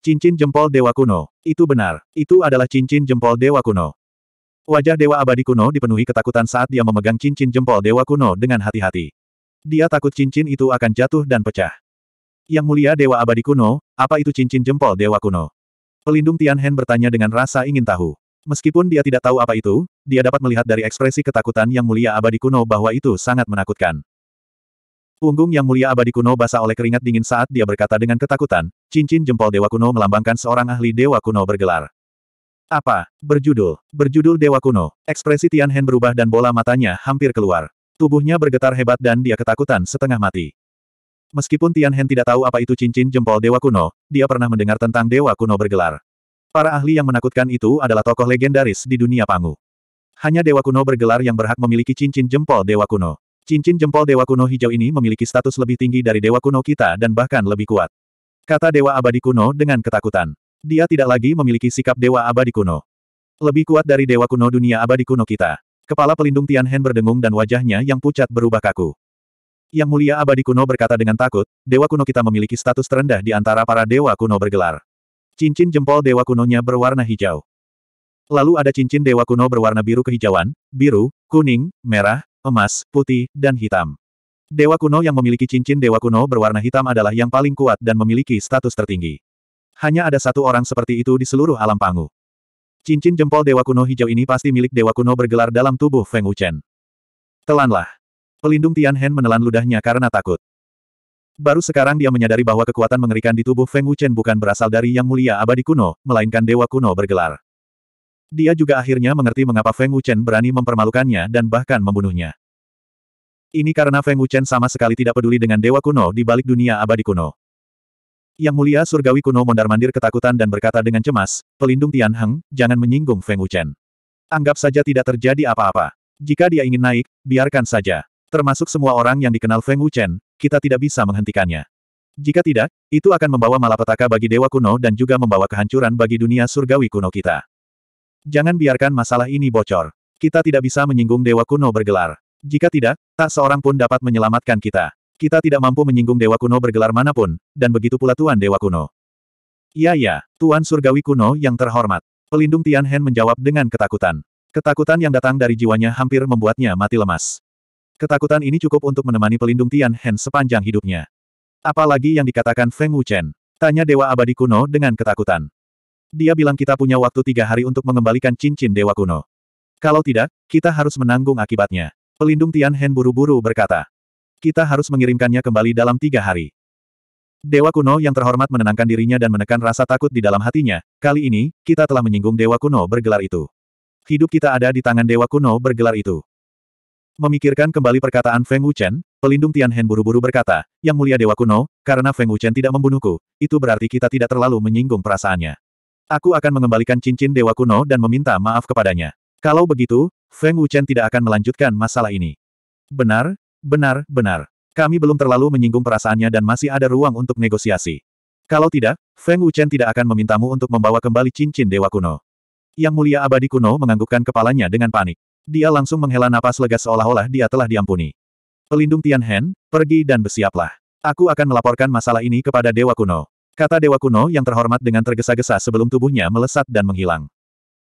Cincin jempol dewa kuno. Itu benar. Itu adalah cincin jempol dewa kuno. Wajah dewa abadi kuno dipenuhi ketakutan saat dia memegang cincin jempol dewa kuno dengan hati-hati. Dia takut cincin itu akan jatuh dan pecah. Yang mulia dewa abadi kuno, apa itu cincin jempol dewa kuno? Pelindung Tianhen bertanya dengan rasa ingin tahu. Meskipun dia tidak tahu apa itu, dia dapat melihat dari ekspresi ketakutan yang mulia abadi kuno bahwa itu sangat menakutkan. Punggung yang mulia abadi kuno basah oleh keringat dingin saat dia berkata dengan ketakutan, cincin jempol dewa kuno melambangkan seorang ahli dewa kuno bergelar. Apa? Berjudul. Berjudul dewa kuno. Ekspresi Tian Hen berubah dan bola matanya hampir keluar. Tubuhnya bergetar hebat dan dia ketakutan setengah mati. Meskipun Tian Hen tidak tahu apa itu cincin jempol dewa kuno, dia pernah mendengar tentang dewa kuno bergelar. Para ahli yang menakutkan itu adalah tokoh legendaris di dunia Pangu. Hanya dewa kuno bergelar yang berhak memiliki cincin jempol dewa kuno. Cincin jempol Dewa Kuno hijau ini memiliki status lebih tinggi dari Dewa Kuno kita dan bahkan lebih kuat. Kata Dewa Abadi Kuno dengan ketakutan. Dia tidak lagi memiliki sikap Dewa Abadi Kuno. Lebih kuat dari Dewa Kuno dunia abadi kuno kita. Kepala pelindung Tianhen berdengung dan wajahnya yang pucat berubah kaku. Yang mulia abadi kuno berkata dengan takut, Dewa Kuno kita memiliki status terendah di antara para Dewa Kuno bergelar. Cincin jempol Dewa Kunonya berwarna hijau. Lalu ada cincin Dewa Kuno berwarna biru kehijauan, biru, kuning, merah, emas, putih, dan hitam. Dewa kuno yang memiliki cincin dewa kuno berwarna hitam adalah yang paling kuat dan memiliki status tertinggi. Hanya ada satu orang seperti itu di seluruh alam Pangu. Cincin jempol dewa kuno hijau ini pasti milik dewa kuno bergelar dalam tubuh Feng Wuchen. Telanlah. Pelindung Tianhen menelan ludahnya karena takut. Baru sekarang dia menyadari bahwa kekuatan mengerikan di tubuh Feng Wuchen bukan berasal dari Yang Mulia Abadi Kuno, melainkan dewa kuno bergelar. Dia juga akhirnya mengerti mengapa Feng Wuchen berani mempermalukannya dan bahkan membunuhnya. Ini karena Feng Wuchen sama sekali tidak peduli dengan dewa kuno di balik dunia abadi kuno. Yang mulia surgawi kuno mondar-mandir ketakutan dan berkata dengan cemas, pelindung Tian Heng, jangan menyinggung Feng Wuchen. Anggap saja tidak terjadi apa-apa. Jika dia ingin naik, biarkan saja. Termasuk semua orang yang dikenal Feng Wuchen, kita tidak bisa menghentikannya. Jika tidak, itu akan membawa malapetaka bagi dewa kuno dan juga membawa kehancuran bagi dunia surgawi kuno kita. Jangan biarkan masalah ini bocor. Kita tidak bisa menyinggung Dewa Kuno bergelar. Jika tidak, tak seorang pun dapat menyelamatkan kita. Kita tidak mampu menyinggung Dewa Kuno bergelar manapun, dan begitu pula Tuan Dewa Kuno. Iya ya, Tuan Surgawi Kuno yang terhormat. Pelindung Tian Tianhen menjawab dengan ketakutan. Ketakutan yang datang dari jiwanya hampir membuatnya mati lemas. Ketakutan ini cukup untuk menemani pelindung Tian Tianhen sepanjang hidupnya. Apalagi yang dikatakan Feng Wuchen. Tanya Dewa Abadi Kuno dengan ketakutan. Dia bilang kita punya waktu tiga hari untuk mengembalikan cincin dewa kuno. Kalau tidak, kita harus menanggung akibatnya. Pelindung Tian Hen buru-buru berkata. Kita harus mengirimkannya kembali dalam tiga hari. Dewa kuno yang terhormat menenangkan dirinya dan menekan rasa takut di dalam hatinya. Kali ini, kita telah menyinggung dewa kuno bergelar itu. Hidup kita ada di tangan dewa kuno bergelar itu. Memikirkan kembali perkataan Feng Wuchen, pelindung Tian Hen buru-buru berkata, Yang mulia dewa kuno, karena Feng Wuchen tidak membunuhku, itu berarti kita tidak terlalu menyinggung perasaannya. Aku akan mengembalikan cincin dewa kuno dan meminta maaf kepadanya. Kalau begitu, Feng Wuchen tidak akan melanjutkan masalah ini. Benar, benar, benar. Kami belum terlalu menyinggung perasaannya dan masih ada ruang untuk negosiasi. Kalau tidak, Feng Wuchen tidak akan memintamu untuk membawa kembali cincin dewa kuno. Yang mulia abadi kuno menganggukkan kepalanya dengan panik. Dia langsung menghela napas lega seolah-olah dia telah diampuni. Pelindung Tian Hen, pergi dan bersiaplah. Aku akan melaporkan masalah ini kepada dewa kuno. Kata Dewa Kuno yang terhormat dengan tergesa-gesa sebelum tubuhnya melesat dan menghilang.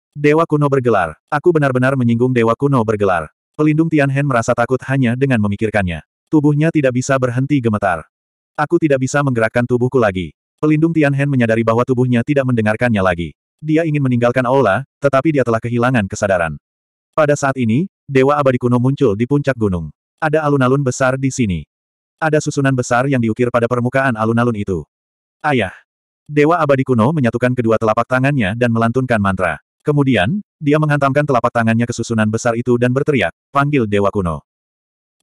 Dewa Kuno bergelar. Aku benar-benar menyinggung Dewa Kuno bergelar. Pelindung Tianhen merasa takut hanya dengan memikirkannya. Tubuhnya tidak bisa berhenti gemetar. Aku tidak bisa menggerakkan tubuhku lagi. Pelindung Tianhen menyadari bahwa tubuhnya tidak mendengarkannya lagi. Dia ingin meninggalkan aula, tetapi dia telah kehilangan kesadaran. Pada saat ini, Dewa Abadi Kuno muncul di puncak gunung. Ada alun-alun besar di sini. Ada susunan besar yang diukir pada permukaan alun-alun itu. Ayah. Dewa abadi kuno menyatukan kedua telapak tangannya dan melantunkan mantra. Kemudian, dia menghantamkan telapak tangannya ke susunan besar itu dan berteriak, panggil dewa kuno.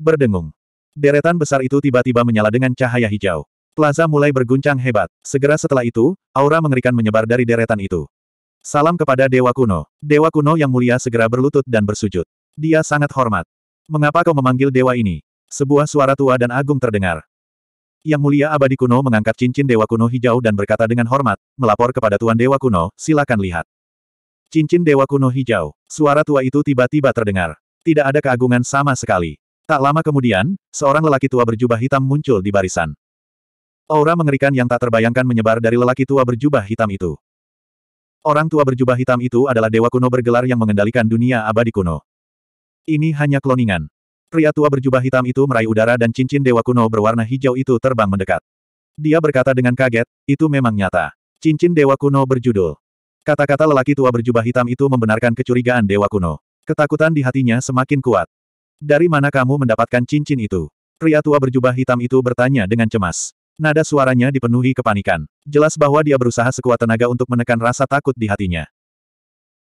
Berdengung. Deretan besar itu tiba-tiba menyala dengan cahaya hijau. Plaza mulai berguncang hebat. Segera setelah itu, aura mengerikan menyebar dari deretan itu. Salam kepada Dewa Kuno. Dewa Kuno yang mulia segera berlutut dan bersujud. Dia sangat hormat. Mengapa kau memanggil dewa ini? Sebuah suara tua dan agung terdengar. Yang mulia abadi kuno mengangkat cincin Dewa Kuno hijau dan berkata dengan hormat, melapor kepada Tuan Dewa Kuno, silakan lihat. Cincin Dewa Kuno hijau. Suara tua itu tiba-tiba terdengar. Tidak ada keagungan sama sekali. Tak lama kemudian, seorang lelaki tua berjubah hitam muncul di barisan. Aura mengerikan yang tak terbayangkan menyebar dari lelaki tua berjubah hitam itu. Orang tua berjubah hitam itu adalah dewa kuno bergelar yang mengendalikan dunia abadi kuno. Ini hanya kloningan. Pria tua berjubah hitam itu meraih udara dan cincin dewa kuno berwarna hijau itu terbang mendekat. Dia berkata dengan kaget, itu memang nyata. Cincin dewa kuno berjudul. Kata-kata lelaki tua berjubah hitam itu membenarkan kecurigaan dewa kuno. Ketakutan di hatinya semakin kuat. Dari mana kamu mendapatkan cincin itu? Pria tua berjubah hitam itu bertanya dengan cemas. Nada suaranya dipenuhi kepanikan. Jelas bahwa dia berusaha sekuat tenaga untuk menekan rasa takut di hatinya.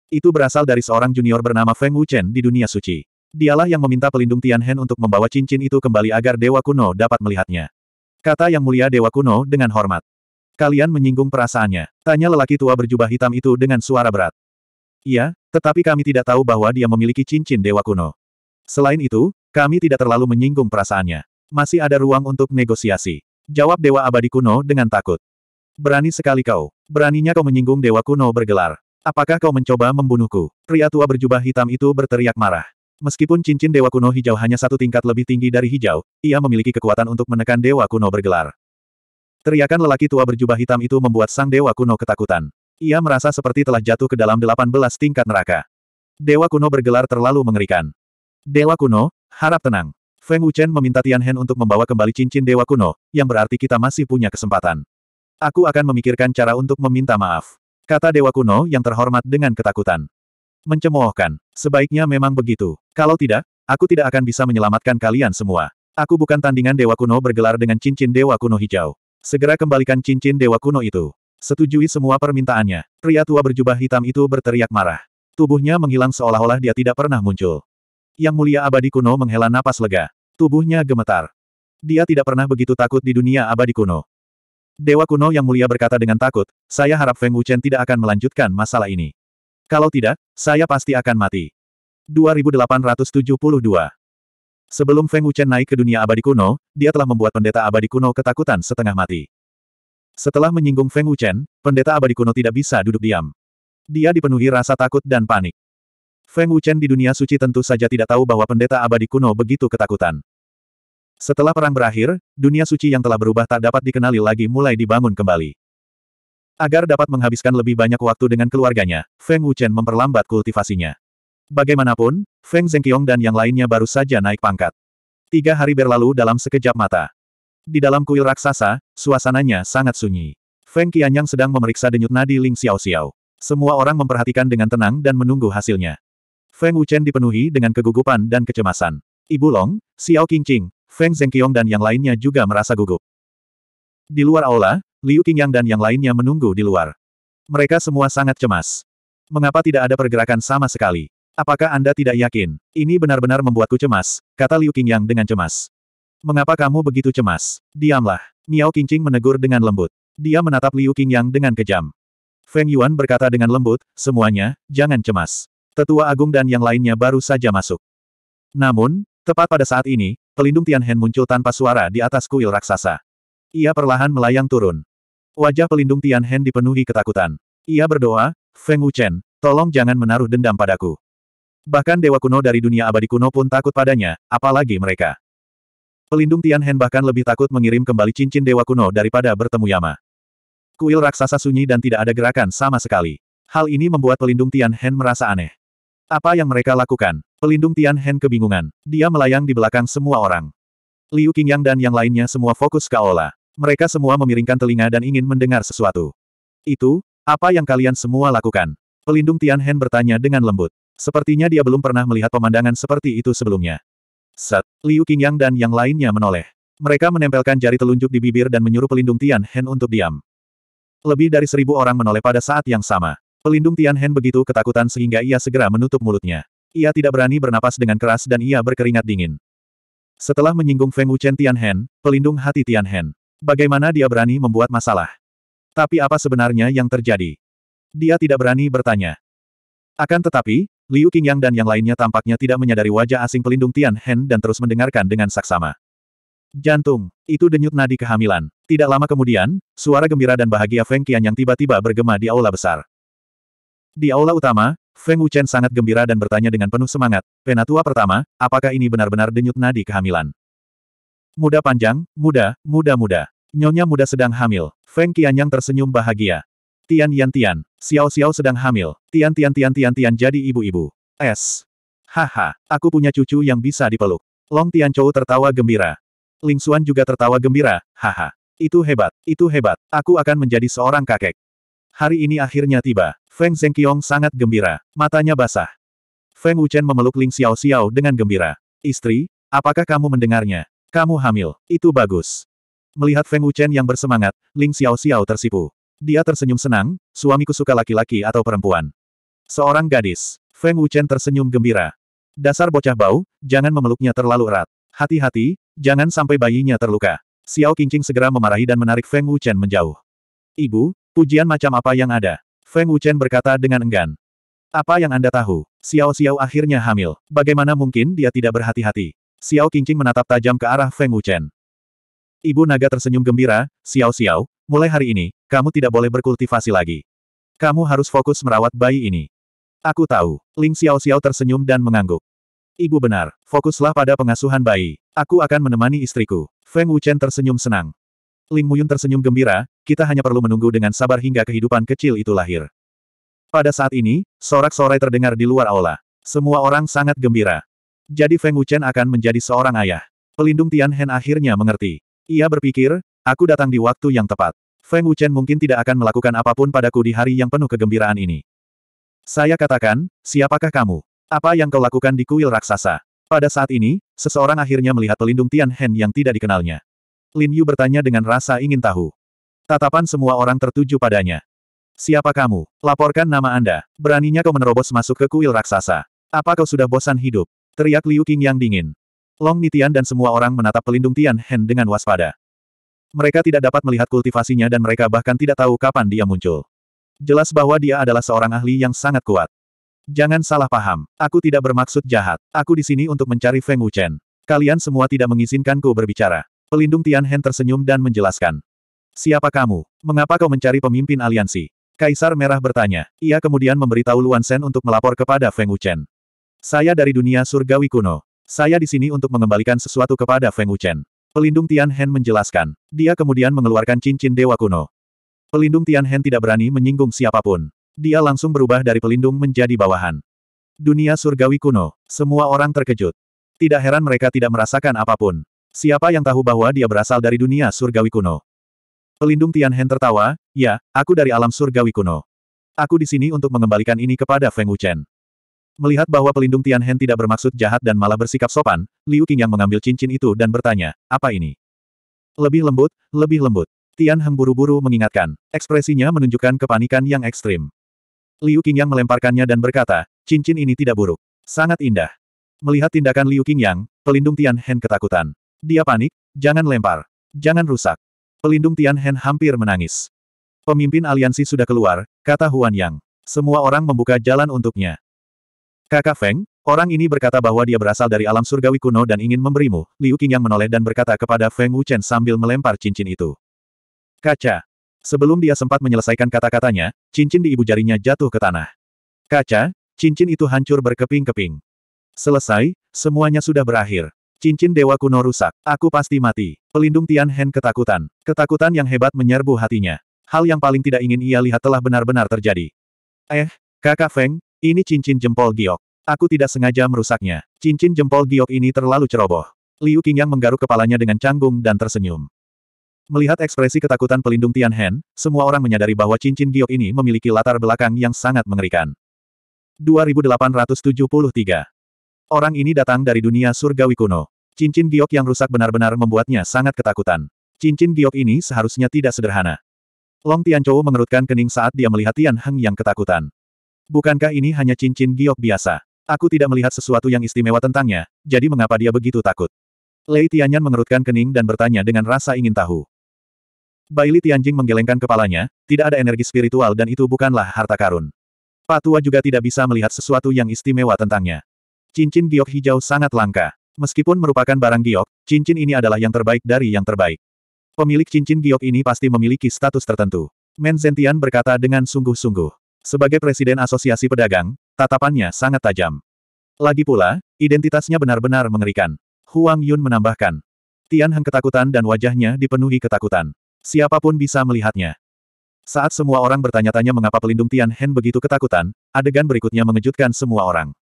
Itu berasal dari seorang junior bernama Feng Wuchen di dunia suci. Dialah yang meminta pelindung Tianhen untuk membawa cincin itu kembali agar Dewa Kuno dapat melihatnya. Kata yang mulia Dewa Kuno dengan hormat. Kalian menyinggung perasaannya. Tanya lelaki tua berjubah hitam itu dengan suara berat. Iya, tetapi kami tidak tahu bahwa dia memiliki cincin Dewa Kuno. Selain itu, kami tidak terlalu menyinggung perasaannya. Masih ada ruang untuk negosiasi. Jawab Dewa Abadi Kuno dengan takut. Berani sekali kau. Beraninya kau menyinggung Dewa Kuno bergelar. Apakah kau mencoba membunuhku? Pria tua berjubah hitam itu berteriak marah. Meskipun cincin Dewa Kuno Hijau hanya satu tingkat lebih tinggi dari hijau, ia memiliki kekuatan untuk menekan Dewa Kuno bergelar. Teriakan lelaki tua berjubah hitam itu membuat sang Dewa Kuno ketakutan. Ia merasa seperti telah jatuh ke dalam 18 tingkat neraka. Dewa Kuno bergelar terlalu mengerikan. Dewa Kuno, harap tenang. Feng Wuchen meminta Tian Hen untuk membawa kembali cincin Dewa Kuno, yang berarti kita masih punya kesempatan. Aku akan memikirkan cara untuk meminta maaf. Kata Dewa Kuno yang terhormat dengan ketakutan. Mencemoohkan. Sebaiknya memang begitu. Kalau tidak, aku tidak akan bisa menyelamatkan kalian semua. Aku bukan tandingan Dewa Kuno bergelar dengan cincin Dewa Kuno hijau. Segera kembalikan cincin Dewa Kuno itu. Setujui semua permintaannya. Pria tua berjubah hitam itu berteriak marah. Tubuhnya menghilang seolah-olah dia tidak pernah muncul. Yang mulia abadi kuno menghela napas lega. Tubuhnya gemetar. Dia tidak pernah begitu takut di dunia abadi kuno. Dewa kuno yang mulia berkata dengan takut, saya harap Feng Wuchen tidak akan melanjutkan masalah ini. Kalau tidak, saya pasti akan mati. 2872 Sebelum Feng Wuchen naik ke dunia abadi kuno, dia telah membuat pendeta abadi kuno ketakutan setengah mati. Setelah menyinggung Feng Wuchen, pendeta abadi kuno tidak bisa duduk diam. Dia dipenuhi rasa takut dan panik. Feng Wuchen di dunia suci tentu saja tidak tahu bahwa pendeta abadi kuno begitu ketakutan. Setelah perang berakhir, dunia suci yang telah berubah tak dapat dikenali lagi mulai dibangun kembali. Agar dapat menghabiskan lebih banyak waktu dengan keluarganya, Feng Wuchen memperlambat kultivasinya. Bagaimanapun, Feng Zhengqiong dan yang lainnya baru saja naik pangkat. Tiga hari berlalu dalam sekejap mata. Di dalam kuil raksasa, suasananya sangat sunyi. Feng Qianyang sedang memeriksa denyut nadi Ling Xiao Xiao. Semua orang memperhatikan dengan tenang dan menunggu hasilnya. Feng Wuchen dipenuhi dengan kegugupan dan kecemasan. Ibu Long, Xiao Qingqing, Feng Zhengqiong dan yang lainnya juga merasa gugup. Di luar aula, Liu Qingyang dan yang lainnya menunggu di luar. Mereka semua sangat cemas. Mengapa tidak ada pergerakan sama sekali? Apakah Anda tidak yakin? Ini benar-benar membuatku cemas, kata Liu Qingyang dengan cemas. Mengapa kamu begitu cemas? Diamlah. Miao Qingqing menegur dengan lembut. Dia menatap Liu Qingyang dengan kejam. Feng Yuan berkata dengan lembut, semuanya, jangan cemas. Tetua Agung dan yang lainnya baru saja masuk. Namun, tepat pada saat ini, pelindung Tianhen muncul tanpa suara di atas kuil raksasa. Ia perlahan melayang turun. Wajah pelindung Tian Hen dipenuhi ketakutan. Ia berdoa, Feng Wuchen, tolong jangan menaruh dendam padaku. Bahkan dewa kuno dari dunia abadi kuno pun takut padanya, apalagi mereka. Pelindung Tian Hen bahkan lebih takut mengirim kembali cincin dewa kuno daripada bertemu Yama. Kuil raksasa sunyi dan tidak ada gerakan sama sekali. Hal ini membuat pelindung Tian Hen merasa aneh. Apa yang mereka lakukan? Pelindung Tian Hen kebingungan. Dia melayang di belakang semua orang. Liu Qingyang dan yang lainnya semua fokus ke Aula. Mereka semua memiringkan telinga dan ingin mendengar sesuatu. Itu, apa yang kalian semua lakukan? Pelindung Tianhen bertanya dengan lembut. Sepertinya dia belum pernah melihat pemandangan seperti itu sebelumnya. Set, Liu Qingyang dan yang lainnya menoleh. Mereka menempelkan jari telunjuk di bibir dan menyuruh pelindung Tianhen untuk diam. Lebih dari seribu orang menoleh pada saat yang sama. Pelindung Tianhen begitu ketakutan sehingga ia segera menutup mulutnya. Ia tidak berani bernapas dengan keras dan ia berkeringat dingin. Setelah menyinggung Feng Wuchen Tianhen, pelindung hati Tianhen, Bagaimana dia berani membuat masalah? Tapi apa sebenarnya yang terjadi? Dia tidak berani bertanya. Akan tetapi, Liu Qingyang dan yang lainnya tampaknya tidak menyadari wajah asing pelindung Tian Hen dan terus mendengarkan dengan saksama. Jantung, itu denyut nadi kehamilan. Tidak lama kemudian, suara gembira dan bahagia Feng Qian yang tiba-tiba bergema di aula besar. Di aula utama, Feng Wuchen sangat gembira dan bertanya dengan penuh semangat, Penatua pertama, apakah ini benar-benar denyut nadi kehamilan? Muda panjang, muda, muda-muda. Nyonya muda sedang hamil. Feng Qianyang tersenyum bahagia. Tian Yan Tian, Xiao Xiao sedang hamil. Tian Tian Tian Tian Tian jadi ibu-ibu. S. Haha, aku punya cucu yang bisa dipeluk. Long Tian Chou tertawa gembira. Ling Xuan juga tertawa gembira, haha. Itu hebat, itu hebat. Aku akan menjadi seorang kakek. Hari ini akhirnya tiba. Feng Zhengqiong sangat gembira. Matanya basah. Feng Wuchen memeluk Ling Xiao Xiao dengan gembira. Istri, apakah kamu mendengarnya? Kamu hamil. Itu bagus. Melihat Feng Wuchen yang bersemangat, Ling Xiao Xiao tersipu. Dia tersenyum senang, suamiku suka laki-laki atau perempuan. Seorang gadis. Feng Wuchen tersenyum gembira. Dasar bocah bau, jangan memeluknya terlalu erat. Hati-hati, jangan sampai bayinya terluka. Xiao Qingqing segera memarahi dan menarik Feng Wuchen menjauh. Ibu, pujian macam apa yang ada? Feng Wuchen berkata dengan enggan. Apa yang Anda tahu? Xiao Xiao akhirnya hamil. Bagaimana mungkin dia tidak berhati-hati? Xiao Qingqing menatap tajam ke arah Feng Wuchen. Ibu naga tersenyum gembira, Xiao Xiao, mulai hari ini, kamu tidak boleh berkultivasi lagi. Kamu harus fokus merawat bayi ini. Aku tahu. Ling Xiao Xiao tersenyum dan mengangguk. Ibu benar, fokuslah pada pengasuhan bayi. Aku akan menemani istriku. Feng Wuchen tersenyum senang. Ling Muyun tersenyum gembira, kita hanya perlu menunggu dengan sabar hingga kehidupan kecil itu lahir. Pada saat ini, sorak-sorai terdengar di luar aula. Semua orang sangat gembira. Jadi Feng Wuchen akan menjadi seorang ayah. Pelindung Tian Hen akhirnya mengerti. Ia berpikir, aku datang di waktu yang tepat. Feng Wuchen mungkin tidak akan melakukan apapun padaku di hari yang penuh kegembiraan ini. Saya katakan, siapakah kamu? Apa yang kau lakukan di kuil raksasa? Pada saat ini, seseorang akhirnya melihat pelindung Tian Hen yang tidak dikenalnya. Lin Yu bertanya dengan rasa ingin tahu. Tatapan semua orang tertuju padanya. Siapa kamu? Laporkan nama Anda. Beraninya kau menerobos masuk ke kuil raksasa. Apa kau sudah bosan hidup? Teriak Liu Qing yang dingin. Long Nitian dan semua orang menatap pelindung Tian Hen dengan waspada. Mereka tidak dapat melihat kultivasinya dan mereka bahkan tidak tahu kapan dia muncul. Jelas bahwa dia adalah seorang ahli yang sangat kuat. Jangan salah paham, aku tidak bermaksud jahat. Aku di sini untuk mencari Feng Wuchen. Kalian semua tidak mengizinkanku berbicara. Pelindung Tian Hen tersenyum dan menjelaskan. Siapa kamu? Mengapa kau mencari pemimpin aliansi? Kaisar Merah bertanya. Ia kemudian memberitahu Luan Sen untuk melapor kepada Feng Wuchen. Saya dari dunia surgawi kuno. Saya di sini untuk mengembalikan sesuatu kepada Feng Wuchen. Pelindung Tian Hen menjelaskan. Dia kemudian mengeluarkan cincin dewa kuno. Pelindung Tian Hen tidak berani menyinggung siapapun. Dia langsung berubah dari pelindung menjadi bawahan. Dunia surgawi kuno. Semua orang terkejut. Tidak heran mereka tidak merasakan apapun. Siapa yang tahu bahwa dia berasal dari dunia surgawi kuno? Pelindung Tian Hen tertawa, ya, aku dari alam surgawi kuno. Aku di sini untuk mengembalikan ini kepada Feng Wuchen. Melihat bahwa pelindung Tianhen tidak bermaksud jahat dan malah bersikap sopan, Liu Qingyang mengambil cincin itu dan bertanya, apa ini? Lebih lembut, lebih lembut. Tian Heng buru-buru mengingatkan, ekspresinya menunjukkan kepanikan yang ekstrim. Liu Qingyang melemparkannya dan berkata, cincin ini tidak buruk. Sangat indah. Melihat tindakan Liu Qingyang, pelindung Tian Tianhen ketakutan. Dia panik, jangan lempar. Jangan rusak. Pelindung Tian Tianhen hampir menangis. Pemimpin aliansi sudah keluar, kata Huan Yang. Semua orang membuka jalan untuknya. Kakak Feng, orang ini berkata bahwa dia berasal dari alam surgawi kuno dan ingin memberimu, Liu Qingyang menoleh dan berkata kepada Feng Wuchen sambil melempar cincin itu. Kaca. Sebelum dia sempat menyelesaikan kata-katanya, cincin di ibu jarinya jatuh ke tanah. Kaca, cincin itu hancur berkeping-keping. Selesai, semuanya sudah berakhir. Cincin dewa kuno rusak. Aku pasti mati. Pelindung Tian Hen ketakutan. Ketakutan yang hebat menyerbu hatinya. Hal yang paling tidak ingin ia lihat telah benar-benar terjadi. Eh, kakak Feng, ini cincin jempol giok. Aku tidak sengaja merusaknya. Cincin jempol giok ini terlalu ceroboh. Liu Qingyang menggaruk kepalanya dengan canggung dan tersenyum. Melihat ekspresi ketakutan pelindung Tian Heng, semua orang menyadari bahwa cincin giok ini memiliki latar belakang yang sangat mengerikan. 2873 Orang ini datang dari dunia surgawi kuno. Cincin giok yang rusak benar-benar membuatnya sangat ketakutan. Cincin giok ini seharusnya tidak sederhana. Long Tianchou mengerutkan kening saat dia melihat Tian Heng yang ketakutan. Bukankah ini hanya cincin giok biasa? Aku tidak melihat sesuatu yang istimewa tentangnya, jadi mengapa dia begitu takut? Lei Tianyan mengerutkan kening dan bertanya dengan rasa ingin tahu. Baili Tianjing menggelengkan kepalanya, tidak ada energi spiritual dan itu bukanlah harta karun. Pak tua juga tidak bisa melihat sesuatu yang istimewa tentangnya. Cincin giok hijau sangat langka. Meskipun merupakan barang giok, cincin ini adalah yang terbaik dari yang terbaik. Pemilik cincin giok ini pasti memiliki status tertentu. Men Zentian berkata dengan sungguh-sungguh. Sebagai presiden asosiasi pedagang, tatapannya sangat tajam. Lagi pula, identitasnya benar-benar mengerikan. Huang Yun menambahkan. Tian Heng ketakutan dan wajahnya dipenuhi ketakutan. Siapapun bisa melihatnya. Saat semua orang bertanya-tanya mengapa pelindung Tian Hen begitu ketakutan, adegan berikutnya mengejutkan semua orang.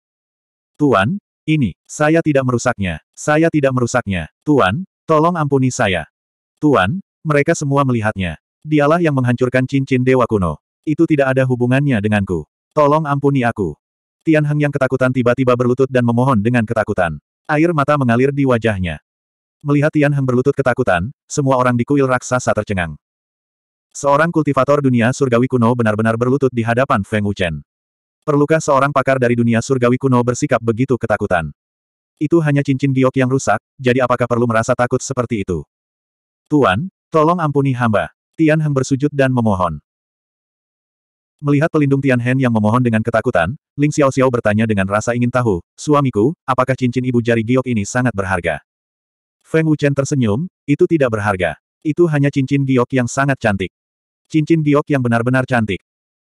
Tuan, ini, saya tidak merusaknya. Saya tidak merusaknya. Tuan, tolong ampuni saya. Tuan, mereka semua melihatnya. Dialah yang menghancurkan cincin dewa kuno. Itu tidak ada hubungannya denganku. Tolong ampuni aku. Tian Heng yang ketakutan tiba-tiba berlutut dan memohon dengan ketakutan. Air mata mengalir di wajahnya. Melihat Tian Heng berlutut ketakutan, semua orang di kuil raksasa tercengang. Seorang kultivator dunia surgawi kuno benar-benar berlutut di hadapan Feng Wuchen. Perlukah seorang pakar dari dunia surgawi kuno bersikap begitu ketakutan? Itu hanya cincin giok yang rusak, jadi apakah perlu merasa takut seperti itu? Tuan, tolong ampuni hamba. Tian Heng bersujud dan memohon. Melihat pelindung Tian Hen yang memohon dengan ketakutan, Ling Xiao Xiao bertanya dengan rasa ingin tahu, suamiku, apakah cincin ibu jari giok ini sangat berharga? Feng Wuchen tersenyum, itu tidak berharga. Itu hanya cincin giok yang sangat cantik. Cincin giok yang benar-benar cantik.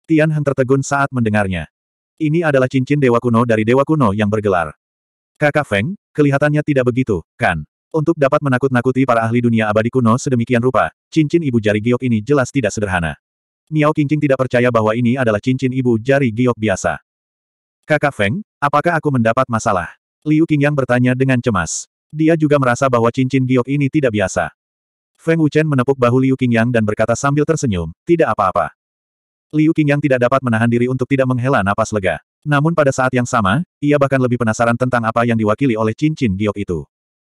Tian Heng tertegun saat mendengarnya. Ini adalah cincin dewa kuno dari dewa kuno yang bergelar. Kakak Feng, kelihatannya tidak begitu, kan? Untuk dapat menakut-nakuti para ahli dunia abadi kuno sedemikian rupa, cincin ibu jari giok ini jelas tidak sederhana. Miao Qingqing tidak percaya bahwa ini adalah cincin ibu jari giok biasa. Kakak Feng, apakah aku mendapat masalah? Liu Qingyang bertanya dengan cemas. Dia juga merasa bahwa cincin giok ini tidak biasa. Feng Wuchen menepuk bahu Liu Qingyang dan berkata sambil tersenyum, tidak apa-apa. Liu Qingyang tidak dapat menahan diri untuk tidak menghela napas lega. Namun pada saat yang sama, ia bahkan lebih penasaran tentang apa yang diwakili oleh cincin giok itu.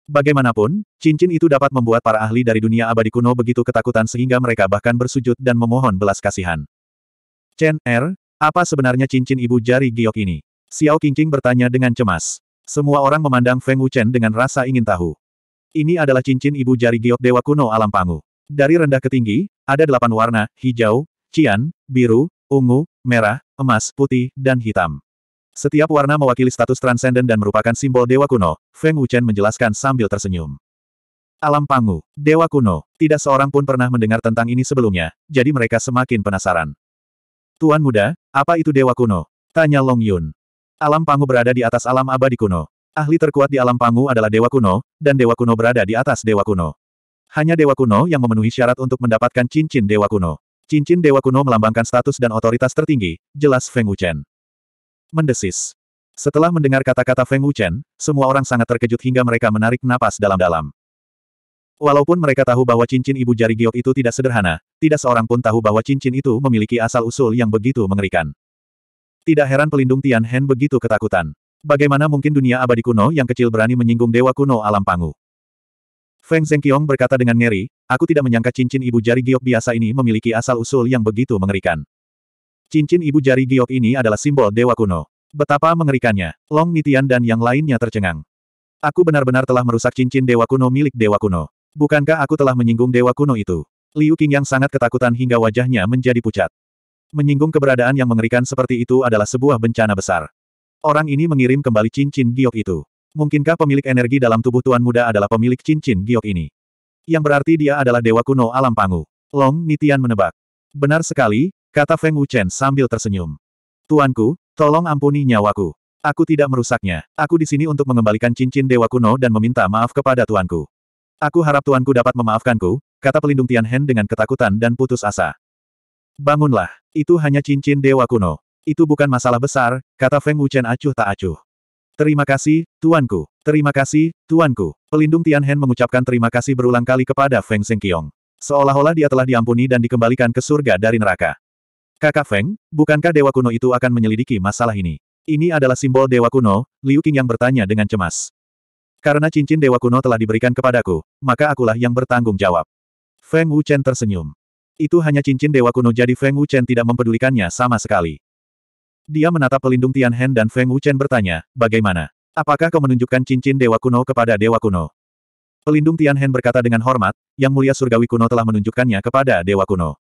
Bagaimanapun, cincin itu dapat membuat para ahli dari dunia abadi kuno begitu ketakutan sehingga mereka bahkan bersujud dan memohon belas kasihan. Chen Er, apa sebenarnya cincin ibu jari giok ini? Xiao Qingqing bertanya dengan cemas. Semua orang memandang Feng Wuchen dengan rasa ingin tahu. Ini adalah cincin ibu jari giok dewa kuno alam pangu. Dari rendah ke tinggi, ada delapan warna, hijau, cian, biru, ungu, merah, emas, putih, dan hitam. Setiap warna mewakili status transenden dan merupakan simbol dewa kuno, Feng Wuchen menjelaskan sambil tersenyum. Alam Pangu, Dewa Kuno, tidak seorang pun pernah mendengar tentang ini sebelumnya, jadi mereka semakin penasaran. Tuan muda, apa itu Dewa Kuno? Tanya Long Yun. Alam Pangu berada di atas alam abadi kuno. Ahli terkuat di alam Pangu adalah Dewa Kuno, dan Dewa Kuno berada di atas Dewa Kuno. Hanya Dewa Kuno yang memenuhi syarat untuk mendapatkan cincin Dewa Kuno. Cincin Dewa Kuno melambangkan status dan otoritas tertinggi, jelas Feng Wuchen. Mendesis. Setelah mendengar kata-kata Feng Wuchen, semua orang sangat terkejut hingga mereka menarik napas dalam-dalam. Walaupun mereka tahu bahwa cincin ibu jari giok itu tidak sederhana, tidak seorang pun tahu bahwa cincin itu memiliki asal-usul yang begitu mengerikan. Tidak heran pelindung Tian Hen begitu ketakutan. Bagaimana mungkin dunia abadi kuno yang kecil berani menyinggung dewa kuno alam pangu? Feng Zhengqiong berkata dengan ngeri, aku tidak menyangka cincin ibu jari giok biasa ini memiliki asal-usul yang begitu mengerikan. Cincin ibu jari giok ini adalah simbol dewa kuno. Betapa mengerikannya. Long Nitian dan yang lainnya tercengang. Aku benar-benar telah merusak cincin dewa kuno milik dewa kuno. Bukankah aku telah menyinggung dewa kuno itu? Liu yang sangat ketakutan hingga wajahnya menjadi pucat. Menyinggung keberadaan yang mengerikan seperti itu adalah sebuah bencana besar. Orang ini mengirim kembali cincin giok itu. Mungkinkah pemilik energi dalam tubuh Tuan Muda adalah pemilik cincin giok ini? Yang berarti dia adalah dewa kuno alam pangu. Long Nitian menebak. Benar sekali, Kata Feng Wuchen sambil tersenyum. Tuanku, tolong ampuni nyawaku. Aku tidak merusaknya. Aku di sini untuk mengembalikan cincin dewa kuno dan meminta maaf kepada tuanku. Aku harap tuanku dapat memaafkanku, kata pelindung Tianhen dengan ketakutan dan putus asa. Bangunlah, itu hanya cincin dewa kuno. Itu bukan masalah besar, kata Feng Wuchen acuh tak acuh. Terima kasih, tuanku. Terima kasih, tuanku. Pelindung Tianhen mengucapkan terima kasih berulang kali kepada Feng Sengkiong. Seolah-olah dia telah diampuni dan dikembalikan ke surga dari neraka. Kakak Feng, bukankah Dewa Kuno itu akan menyelidiki masalah ini? Ini adalah simbol Dewa Kuno, Liu Qing yang bertanya dengan cemas. Karena cincin Dewa Kuno telah diberikan kepadaku, maka akulah yang bertanggung jawab. Feng Wuchen tersenyum. Itu hanya cincin Dewa Kuno jadi Feng Wuchen tidak mempedulikannya sama sekali. Dia menatap pelindung Tian Tianhen dan Feng Wuchen bertanya, bagaimana? Apakah kau menunjukkan cincin Dewa Kuno kepada Dewa Kuno? Pelindung Tian Tianhen berkata dengan hormat, Yang Mulia Surgawi Kuno telah menunjukkannya kepada Dewa Kuno.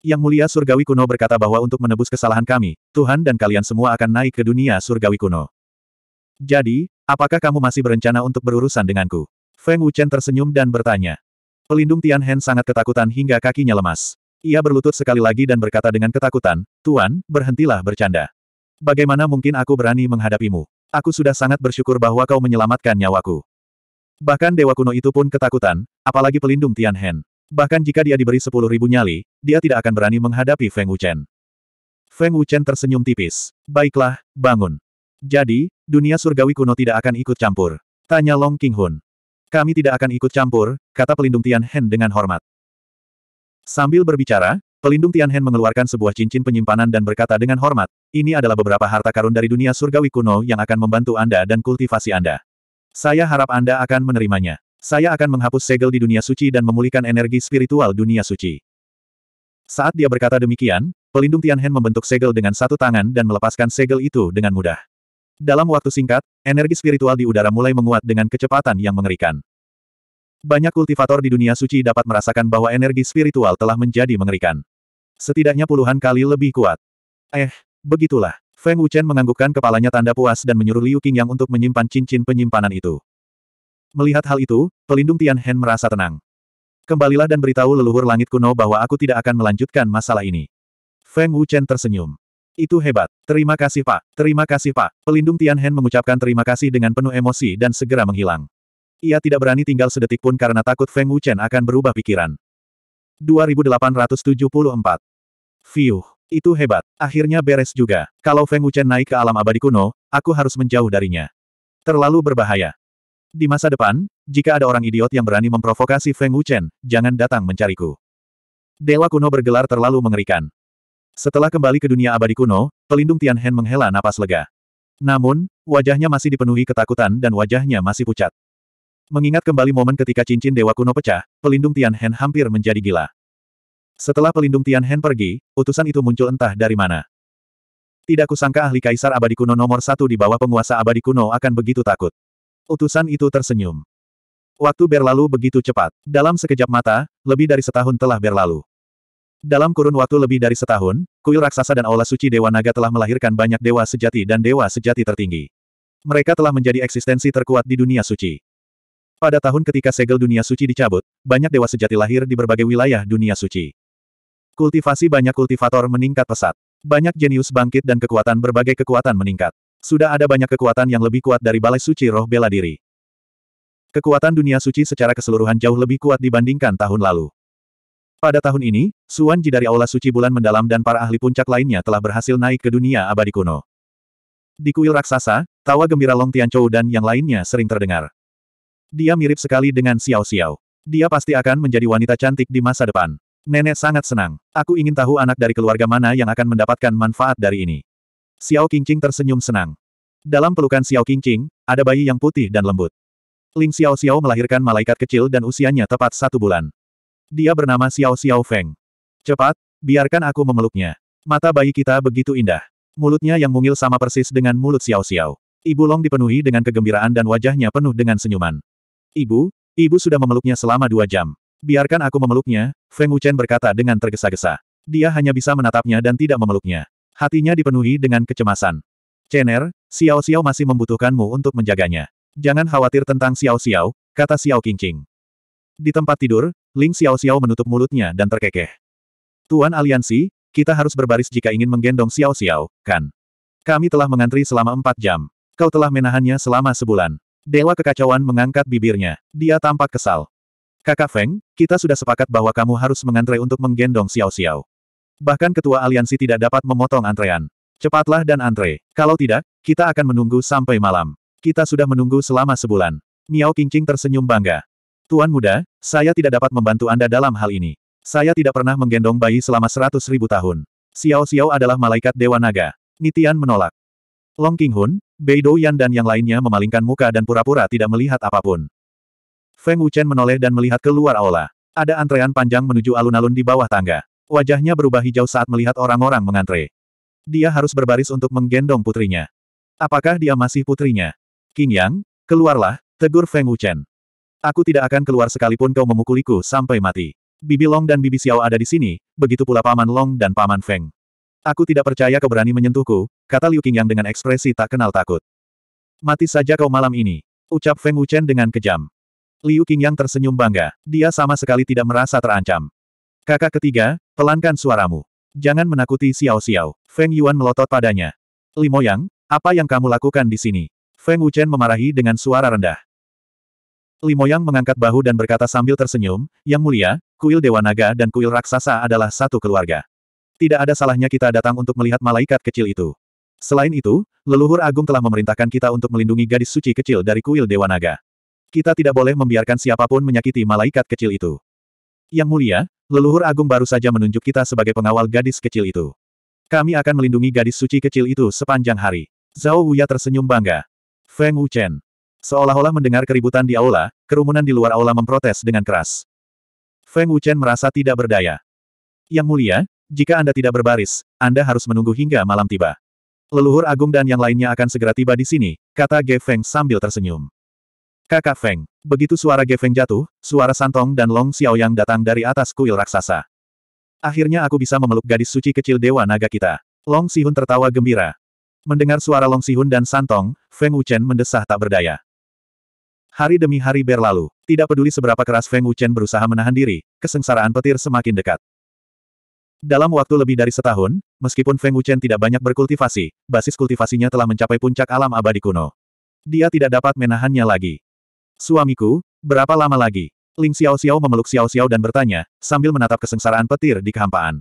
Yang mulia surgawi kuno berkata bahwa untuk menebus kesalahan kami, Tuhan dan kalian semua akan naik ke dunia surgawi kuno. Jadi, apakah kamu masih berencana untuk berurusan denganku? Feng Wuchen tersenyum dan bertanya. Pelindung Tian Hen sangat ketakutan hingga kakinya lemas. Ia berlutut sekali lagi dan berkata dengan ketakutan, Tuan, berhentilah bercanda. Bagaimana mungkin aku berani menghadapimu? Aku sudah sangat bersyukur bahwa kau menyelamatkan nyawaku. Bahkan Dewa Kuno itu pun ketakutan, apalagi pelindung Tian Hen. Bahkan jika dia diberi sepuluh ribu nyali, dia tidak akan berani menghadapi Feng Wuchen. Feng Wuchen tersenyum tipis. Baiklah, bangun. Jadi, dunia surgawi kuno tidak akan ikut campur. Tanya Long King Hun. Kami tidak akan ikut campur, kata pelindung Tian Hen dengan hormat. Sambil berbicara, pelindung Tian Hen mengeluarkan sebuah cincin penyimpanan dan berkata dengan hormat, ini adalah beberapa harta karun dari dunia surgawi kuno yang akan membantu Anda dan kultivasi Anda. Saya harap Anda akan menerimanya. Saya akan menghapus segel di dunia suci dan memulihkan energi spiritual dunia suci. Saat dia berkata demikian, pelindung Tianhen membentuk segel dengan satu tangan dan melepaskan segel itu dengan mudah. Dalam waktu singkat, energi spiritual di udara mulai menguat dengan kecepatan yang mengerikan. Banyak kultivator di dunia suci dapat merasakan bahwa energi spiritual telah menjadi mengerikan. Setidaknya puluhan kali lebih kuat. Eh, begitulah. Feng Wuchen menganggukkan kepalanya tanda puas dan menyuruh Liu Qingyang untuk menyimpan cincin penyimpanan itu. Melihat hal itu, pelindung Tian Hen merasa tenang. Kembalilah dan beritahu leluhur langit kuno bahwa aku tidak akan melanjutkan masalah ini. Feng Wuchen tersenyum. Itu hebat. Terima kasih Pak. Terima kasih Pak. Pelindung Tian Hen mengucapkan terima kasih dengan penuh emosi dan segera menghilang. Ia tidak berani tinggal sedetik pun karena takut Feng Wuchen akan berubah pikiran. 2874. Fiuh. Itu hebat. Akhirnya beres juga. Kalau Feng Wuchen naik ke alam abadi kuno, aku harus menjauh darinya. Terlalu berbahaya. Di masa depan, jika ada orang idiot yang berani memprovokasi Feng Wuchen, jangan datang mencariku. Dewa kuno bergelar terlalu mengerikan. Setelah kembali ke dunia abadi kuno, pelindung Tian Hen menghela napas lega. Namun, wajahnya masih dipenuhi ketakutan dan wajahnya masih pucat. Mengingat kembali momen ketika cincin Dewa kuno pecah, pelindung Tian Hen hampir menjadi gila. Setelah pelindung Tian Hen pergi, utusan itu muncul entah dari mana. Tidak kusangka ahli kaisar abadi kuno nomor satu di bawah penguasa abadi kuno akan begitu takut. Utusan itu tersenyum. Waktu berlalu begitu cepat. Dalam sekejap mata, lebih dari setahun telah berlalu. Dalam kurun waktu lebih dari setahun, kuil raksasa dan aula suci Dewa Naga telah melahirkan banyak dewa sejati dan dewa sejati tertinggi. Mereka telah menjadi eksistensi terkuat di dunia suci. Pada tahun ketika segel dunia suci dicabut, banyak dewa sejati lahir di berbagai wilayah dunia suci. Kultivasi banyak kultivator meningkat pesat. Banyak jenius bangkit dan kekuatan berbagai kekuatan meningkat. Sudah ada banyak kekuatan yang lebih kuat dari Balai Suci Roh Bela Diri. Kekuatan dunia suci secara keseluruhan jauh lebih kuat dibandingkan tahun lalu. Pada tahun ini, Suan Ji dari Aula Suci Bulan Mendalam dan para ahli puncak lainnya telah berhasil naik ke dunia abadi kuno. Di kuil raksasa, tawa gembira Long Tianchou dan yang lainnya sering terdengar. Dia mirip sekali dengan Xiao Xiao. Dia pasti akan menjadi wanita cantik di masa depan. Nenek sangat senang. Aku ingin tahu anak dari keluarga mana yang akan mendapatkan manfaat dari ini. Xiao Qingqing tersenyum senang. Dalam pelukan Xiao Qingqing, ada bayi yang putih dan lembut. Ling Xiao Xiao melahirkan malaikat kecil dan usianya tepat satu bulan. Dia bernama Xiao Xiao Feng. Cepat, biarkan aku memeluknya. Mata bayi kita begitu indah. Mulutnya yang mungil sama persis dengan mulut Xiao Xiao. Ibu Long dipenuhi dengan kegembiraan dan wajahnya penuh dengan senyuman. Ibu, ibu sudah memeluknya selama dua jam. Biarkan aku memeluknya, Feng Wuchen berkata dengan tergesa-gesa. Dia hanya bisa menatapnya dan tidak memeluknya. Hatinya dipenuhi dengan kecemasan. Cener, Xiao Xiao masih membutuhkanmu untuk menjaganya. Jangan khawatir tentang Xiao Xiao, kata Xiao Qingqing. Di tempat tidur, Ling Xiao Xiao menutup mulutnya dan terkekeh. Tuan Aliansi, kita harus berbaris jika ingin menggendong Xiao Xiao, kan? Kami telah mengantri selama empat jam. Kau telah menahannya selama sebulan. Dewa kekacauan mengangkat bibirnya. Dia tampak kesal. Kakak Feng, kita sudah sepakat bahwa kamu harus mengantre untuk menggendong Xiao Xiao. Bahkan ketua aliansi tidak dapat memotong antrean. Cepatlah dan antre. Kalau tidak, kita akan menunggu sampai malam. Kita sudah menunggu selama sebulan. Miao Qingqing tersenyum bangga. Tuan muda, saya tidak dapat membantu Anda dalam hal ini. Saya tidak pernah menggendong bayi selama seratus ribu tahun. Xiao Xiao adalah malaikat Dewa Naga. Nitian menolak. Long Qinghun, Bei Douyan dan yang lainnya memalingkan muka dan pura-pura tidak melihat apapun. Feng Wuchen menoleh dan melihat keluar aula. Ada antrean panjang menuju alun-alun di bawah tangga. Wajahnya berubah hijau saat melihat orang-orang mengantre. Dia harus berbaris untuk menggendong putrinya. Apakah dia masih putrinya? King Yang, keluarlah, tegur Feng Wuchen. Aku tidak akan keluar sekalipun kau memukuliku sampai mati. Bibi Long dan Bibi Xiao ada di sini, begitu pula Paman Long dan Paman Feng. Aku tidak percaya kau berani menyentuhku, kata Liu Qingyang dengan ekspresi tak kenal takut. Mati saja kau malam ini, ucap Feng Wuchen dengan kejam. Liu Qingyang tersenyum bangga, dia sama sekali tidak merasa terancam. Kakak ketiga, Pelankan suaramu. Jangan menakuti Xiao Xiao. Feng Yuan melotot padanya. Li Moyang, apa yang kamu lakukan di sini? Feng Wuchen memarahi dengan suara rendah. Li Moyang mengangkat bahu dan berkata sambil tersenyum, Yang mulia, kuil Dewa Naga dan kuil Raksasa adalah satu keluarga. Tidak ada salahnya kita datang untuk melihat malaikat kecil itu. Selain itu, leluhur agung telah memerintahkan kita untuk melindungi gadis suci kecil dari kuil Dewa Naga. Kita tidak boleh membiarkan siapapun menyakiti malaikat kecil itu. Yang mulia, Leluhur agung baru saja menunjuk kita sebagai pengawal gadis kecil itu. Kami akan melindungi gadis suci kecil itu sepanjang hari. Zhao Wuya tersenyum bangga. Feng Wuchen. Seolah-olah mendengar keributan di aula, kerumunan di luar aula memprotes dengan keras. Feng Wuchen merasa tidak berdaya. Yang mulia, jika Anda tidak berbaris, Anda harus menunggu hingga malam tiba. Leluhur agung dan yang lainnya akan segera tiba di sini, kata Ge Feng sambil tersenyum. Kakak Feng. Begitu suara Feng jatuh, suara Santong dan Long Xiao Yang datang dari atas kuil raksasa. Akhirnya aku bisa memeluk gadis suci kecil Dewa Naga kita. Long Sihun tertawa gembira. Mendengar suara Long Sihun dan Santong, Feng Wuchen mendesah tak berdaya. Hari demi hari berlalu. Tidak peduli seberapa keras Feng Wuchen berusaha menahan diri, kesengsaraan petir semakin dekat. Dalam waktu lebih dari setahun, meskipun Feng Wuchen tidak banyak berkultivasi, basis kultivasinya telah mencapai puncak alam abadi kuno. Dia tidak dapat menahannya lagi. Suamiku, berapa lama lagi? Ling Xiao Xiao memeluk Xiao Xiao dan bertanya, sambil menatap kesengsaraan petir di kehampaan.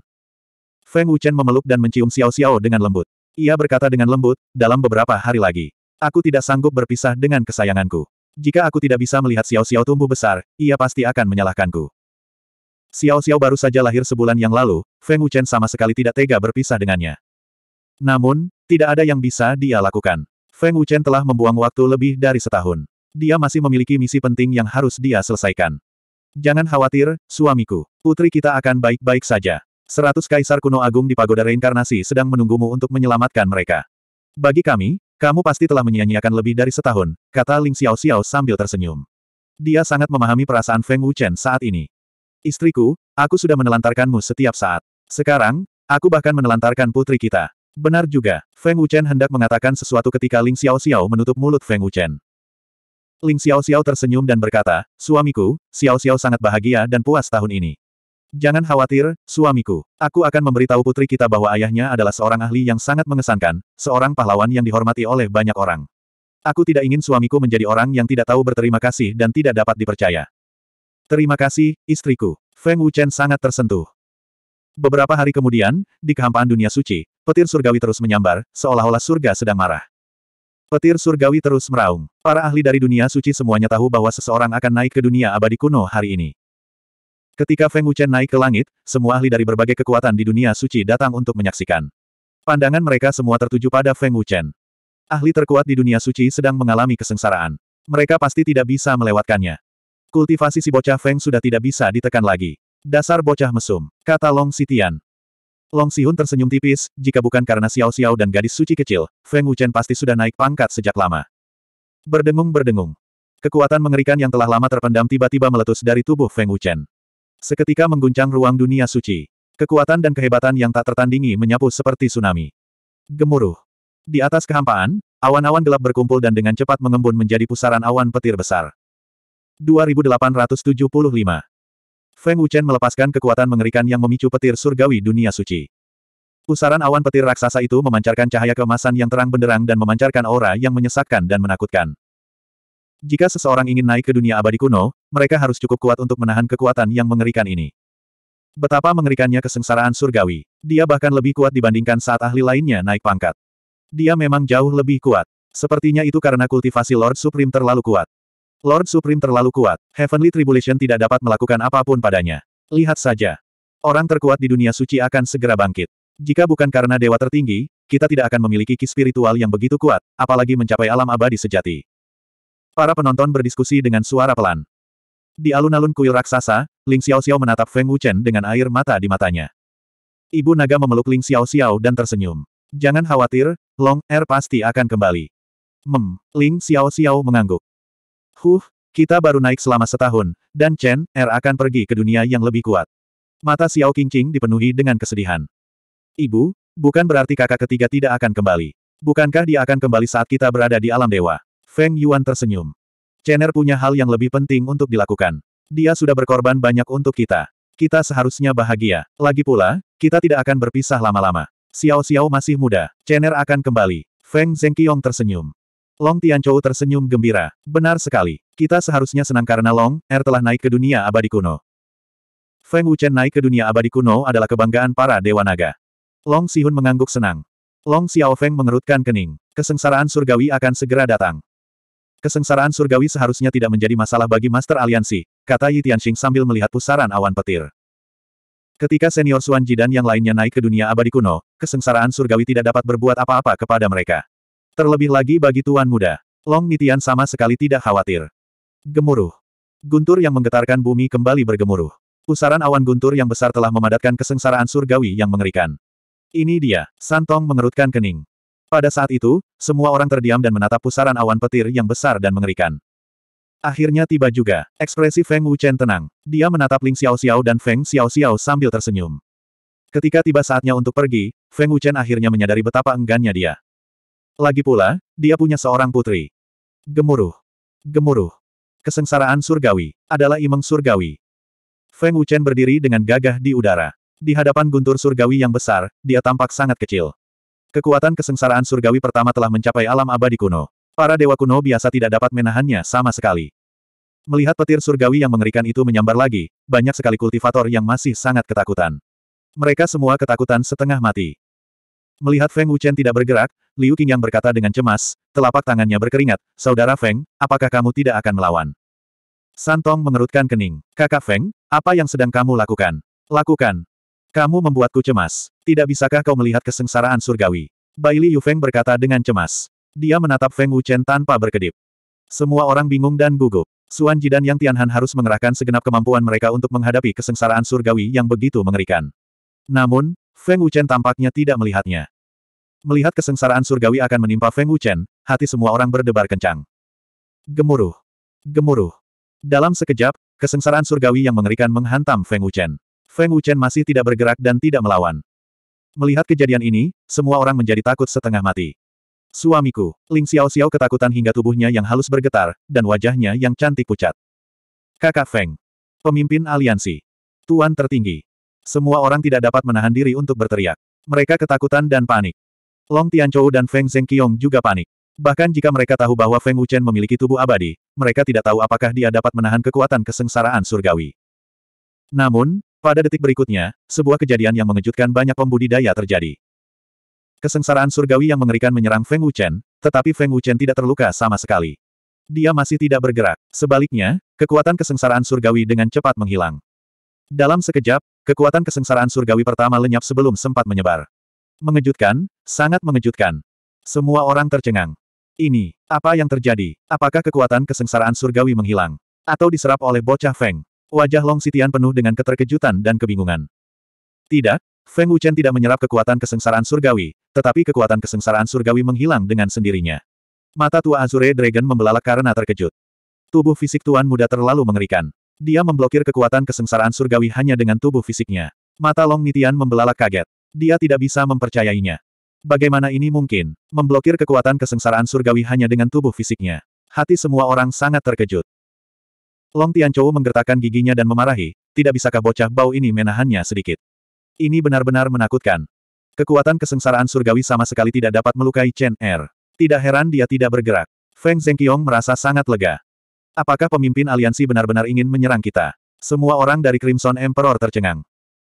Feng Wuchen memeluk dan mencium Xiao Xiao dengan lembut. Ia berkata dengan lembut, dalam beberapa hari lagi. Aku tidak sanggup berpisah dengan kesayanganku. Jika aku tidak bisa melihat Xiao Xiao tumbuh besar, ia pasti akan menyalahkanku. Xiao Xiao baru saja lahir sebulan yang lalu, Feng Wuchen sama sekali tidak tega berpisah dengannya. Namun, tidak ada yang bisa dia lakukan. Feng Wuchen telah membuang waktu lebih dari setahun. Dia masih memiliki misi penting yang harus dia selesaikan. Jangan khawatir, suamiku. Putri kita akan baik-baik saja. Seratus kaisar kuno agung di pagoda reinkarnasi sedang menunggumu untuk menyelamatkan mereka. Bagi kami, kamu pasti telah menyia-nyiakan lebih dari setahun, kata Ling Xiao Xiao sambil tersenyum. Dia sangat memahami perasaan Feng Wuchen saat ini. Istriku, aku sudah menelantarkanmu setiap saat. Sekarang, aku bahkan menelantarkan putri kita. Benar juga, Feng Wuchen hendak mengatakan sesuatu ketika Ling Xiao Xiao menutup mulut Feng Wuchen. Ling Xiao Xiao tersenyum dan berkata, Suamiku, Xiao Xiao sangat bahagia dan puas tahun ini. Jangan khawatir, suamiku. Aku akan memberitahu putri kita bahwa ayahnya adalah seorang ahli yang sangat mengesankan, seorang pahlawan yang dihormati oleh banyak orang. Aku tidak ingin suamiku menjadi orang yang tidak tahu berterima kasih dan tidak dapat dipercaya. Terima kasih, istriku. Feng Wuchen sangat tersentuh. Beberapa hari kemudian, di kehampaan dunia suci, petir surgawi terus menyambar, seolah-olah surga sedang marah. Petir surgawi terus meraung. Para ahli dari dunia suci semuanya tahu bahwa seseorang akan naik ke dunia abadi kuno hari ini. Ketika Feng Wuchen naik ke langit, semua ahli dari berbagai kekuatan di dunia suci datang untuk menyaksikan. Pandangan mereka semua tertuju pada Feng Wuchen. Ahli terkuat di dunia suci sedang mengalami kesengsaraan. Mereka pasti tidak bisa melewatkannya. Kultivasi si bocah Feng sudah tidak bisa ditekan lagi. Dasar bocah mesum, kata Long Sitian. Long Xiun tersenyum tipis, jika bukan karena Xiao Xiao dan gadis suci kecil, Feng Wuchen pasti sudah naik pangkat sejak lama. Berdengung-berdengung. Kekuatan mengerikan yang telah lama terpendam tiba-tiba meletus dari tubuh Feng Wuchen. Seketika mengguncang ruang dunia suci. Kekuatan dan kehebatan yang tak tertandingi menyapu seperti tsunami. Gemuruh. Di atas kehampaan, awan-awan gelap berkumpul dan dengan cepat mengembun menjadi pusaran awan petir besar. 2875 Feng Wuchen melepaskan kekuatan mengerikan yang memicu petir surgawi dunia suci. Pusaran awan petir raksasa itu memancarkan cahaya kemasan yang terang benderang dan memancarkan aura yang menyesakkan dan menakutkan. Jika seseorang ingin naik ke dunia abadi kuno, mereka harus cukup kuat untuk menahan kekuatan yang mengerikan ini. Betapa mengerikannya kesengsaraan surgawi. Dia bahkan lebih kuat dibandingkan saat ahli lainnya naik pangkat. Dia memang jauh lebih kuat. Sepertinya itu karena kultivasi Lord Supreme terlalu kuat. Lord Supreme terlalu kuat. Heavenly Tribulation tidak dapat melakukan apapun padanya. Lihat saja. Orang terkuat di dunia suci akan segera bangkit. Jika bukan karena dewa tertinggi, kita tidak akan memiliki ki spiritual yang begitu kuat, apalagi mencapai alam abadi sejati. Para penonton berdiskusi dengan suara pelan. Di alun-alun kuil raksasa, Ling Xiao Xiao menatap Feng Wuchen dengan air mata di matanya. Ibu naga memeluk Ling Xiao Xiao dan tersenyum. Jangan khawatir, Long Er pasti akan kembali. Mem, Ling Xiao Xiao mengangguk. Huh, kita baru naik selama setahun, dan Chen, Er akan pergi ke dunia yang lebih kuat. Mata Xiao Qingqing dipenuhi dengan kesedihan. Ibu, bukan berarti kakak ketiga tidak akan kembali. Bukankah dia akan kembali saat kita berada di alam dewa? Feng Yuan tersenyum. Chen Er punya hal yang lebih penting untuk dilakukan. Dia sudah berkorban banyak untuk kita. Kita seharusnya bahagia. Lagi pula, kita tidak akan berpisah lama-lama. Xiao Xiao masih muda. Chen Er akan kembali. Feng Zhengqiong tersenyum. Long Tianchou tersenyum gembira. Benar sekali. Kita seharusnya senang karena Long, Er telah naik ke dunia abadi kuno. Feng Wuchen naik ke dunia abadi kuno adalah kebanggaan para dewa naga. Long Sihun mengangguk senang. Long Xiao Feng mengerutkan kening. Kesengsaraan surgawi akan segera datang. Kesengsaraan surgawi seharusnya tidak menjadi masalah bagi Master Aliansi, kata Yi Tianxing sambil melihat pusaran awan petir. Ketika senior Suan Jidan yang lainnya naik ke dunia abadi kuno, kesengsaraan surgawi tidak dapat berbuat apa-apa kepada mereka. Terlebih lagi bagi Tuan Muda. Long Nitian sama sekali tidak khawatir. Gemuruh. Guntur yang menggetarkan bumi kembali bergemuruh. Pusaran awan guntur yang besar telah memadatkan kesengsaraan surgawi yang mengerikan. Ini dia, Santong mengerutkan kening. Pada saat itu, semua orang terdiam dan menatap pusaran awan petir yang besar dan mengerikan. Akhirnya tiba juga, ekspresi Feng Wuchen tenang. Dia menatap Ling Xiao Xiao dan Feng Xiao Xiao sambil tersenyum. Ketika tiba saatnya untuk pergi, Feng Wuchen akhirnya menyadari betapa enggannya dia. Lagi pula, dia punya seorang putri. Gemuruh. Gemuruh. Kesengsaraan surgawi, adalah imeng surgawi. Feng Wuchen berdiri dengan gagah di udara. Di hadapan guntur surgawi yang besar, dia tampak sangat kecil. Kekuatan kesengsaraan surgawi pertama telah mencapai alam abadi kuno. Para dewa kuno biasa tidak dapat menahannya sama sekali. Melihat petir surgawi yang mengerikan itu menyambar lagi, banyak sekali kultivator yang masih sangat ketakutan. Mereka semua ketakutan setengah mati. Melihat Feng Wuchen tidak bergerak, Liu Qingyang berkata dengan cemas, telapak tangannya berkeringat, Saudara Feng, apakah kamu tidak akan melawan? Santong mengerutkan kening. Kakak Feng, apa yang sedang kamu lakukan? Lakukan. Kamu membuatku cemas. Tidak bisakah kau melihat kesengsaraan surgawi? Baili Feng berkata dengan cemas. Dia menatap Feng Wuchen tanpa berkedip. Semua orang bingung dan gugup. Suan Jidan yang Tianhan harus mengerahkan segenap kemampuan mereka untuk menghadapi kesengsaraan surgawi yang begitu mengerikan. Namun, Feng Wuchen tampaknya tidak melihatnya. Melihat kesengsaraan surgawi akan menimpa Feng Wuchen, hati semua orang berdebar kencang. Gemuruh. Gemuruh. Dalam sekejap, kesengsaraan surgawi yang mengerikan menghantam Feng Wuchen. Feng Wuchen masih tidak bergerak dan tidak melawan. Melihat kejadian ini, semua orang menjadi takut setengah mati. Suamiku, Ling Xiao Xiao ketakutan hingga tubuhnya yang halus bergetar, dan wajahnya yang cantik pucat. Kakak Feng. Pemimpin aliansi. Tuan tertinggi. Semua orang tidak dapat menahan diri untuk berteriak. Mereka ketakutan dan panik. Long Tianchou dan Feng Zhengqiong juga panik. Bahkan jika mereka tahu bahwa Feng Wuchen memiliki tubuh abadi, mereka tidak tahu apakah dia dapat menahan kekuatan kesengsaraan surgawi. Namun, pada detik berikutnya, sebuah kejadian yang mengejutkan banyak pembudidaya terjadi. Kesengsaraan surgawi yang mengerikan menyerang Feng Wuchen, tetapi Feng Wuchen tidak terluka sama sekali. Dia masih tidak bergerak. Sebaliknya, kekuatan kesengsaraan surgawi dengan cepat menghilang. Dalam sekejap, Kekuatan kesengsaraan surgawi pertama lenyap sebelum sempat menyebar. Mengejutkan, sangat mengejutkan. Semua orang tercengang. Ini, apa yang terjadi? Apakah kekuatan kesengsaraan surgawi menghilang? Atau diserap oleh bocah Feng? Wajah Long Sitian penuh dengan keterkejutan dan kebingungan. Tidak, Feng Wuchen tidak menyerap kekuatan kesengsaraan surgawi, tetapi kekuatan kesengsaraan surgawi menghilang dengan sendirinya. Mata tua Azure Dragon membelalak karena terkejut. Tubuh fisik Tuan Muda terlalu mengerikan. Dia memblokir kekuatan kesengsaraan surgawi hanya dengan tubuh fisiknya. Mata Long Nitian membelalak kaget. Dia tidak bisa mempercayainya. Bagaimana ini mungkin? Memblokir kekuatan kesengsaraan surgawi hanya dengan tubuh fisiknya. Hati semua orang sangat terkejut. Long Tianchou menggertakkan giginya dan memarahi, tidak bisakah bocah bau ini menahannya sedikit. Ini benar-benar menakutkan. Kekuatan kesengsaraan surgawi sama sekali tidak dapat melukai Chen Er. Tidak heran dia tidak bergerak. Feng Zhengqiong merasa sangat lega. Apakah pemimpin aliansi benar-benar ingin menyerang kita? Semua orang dari Crimson Emperor tercengang.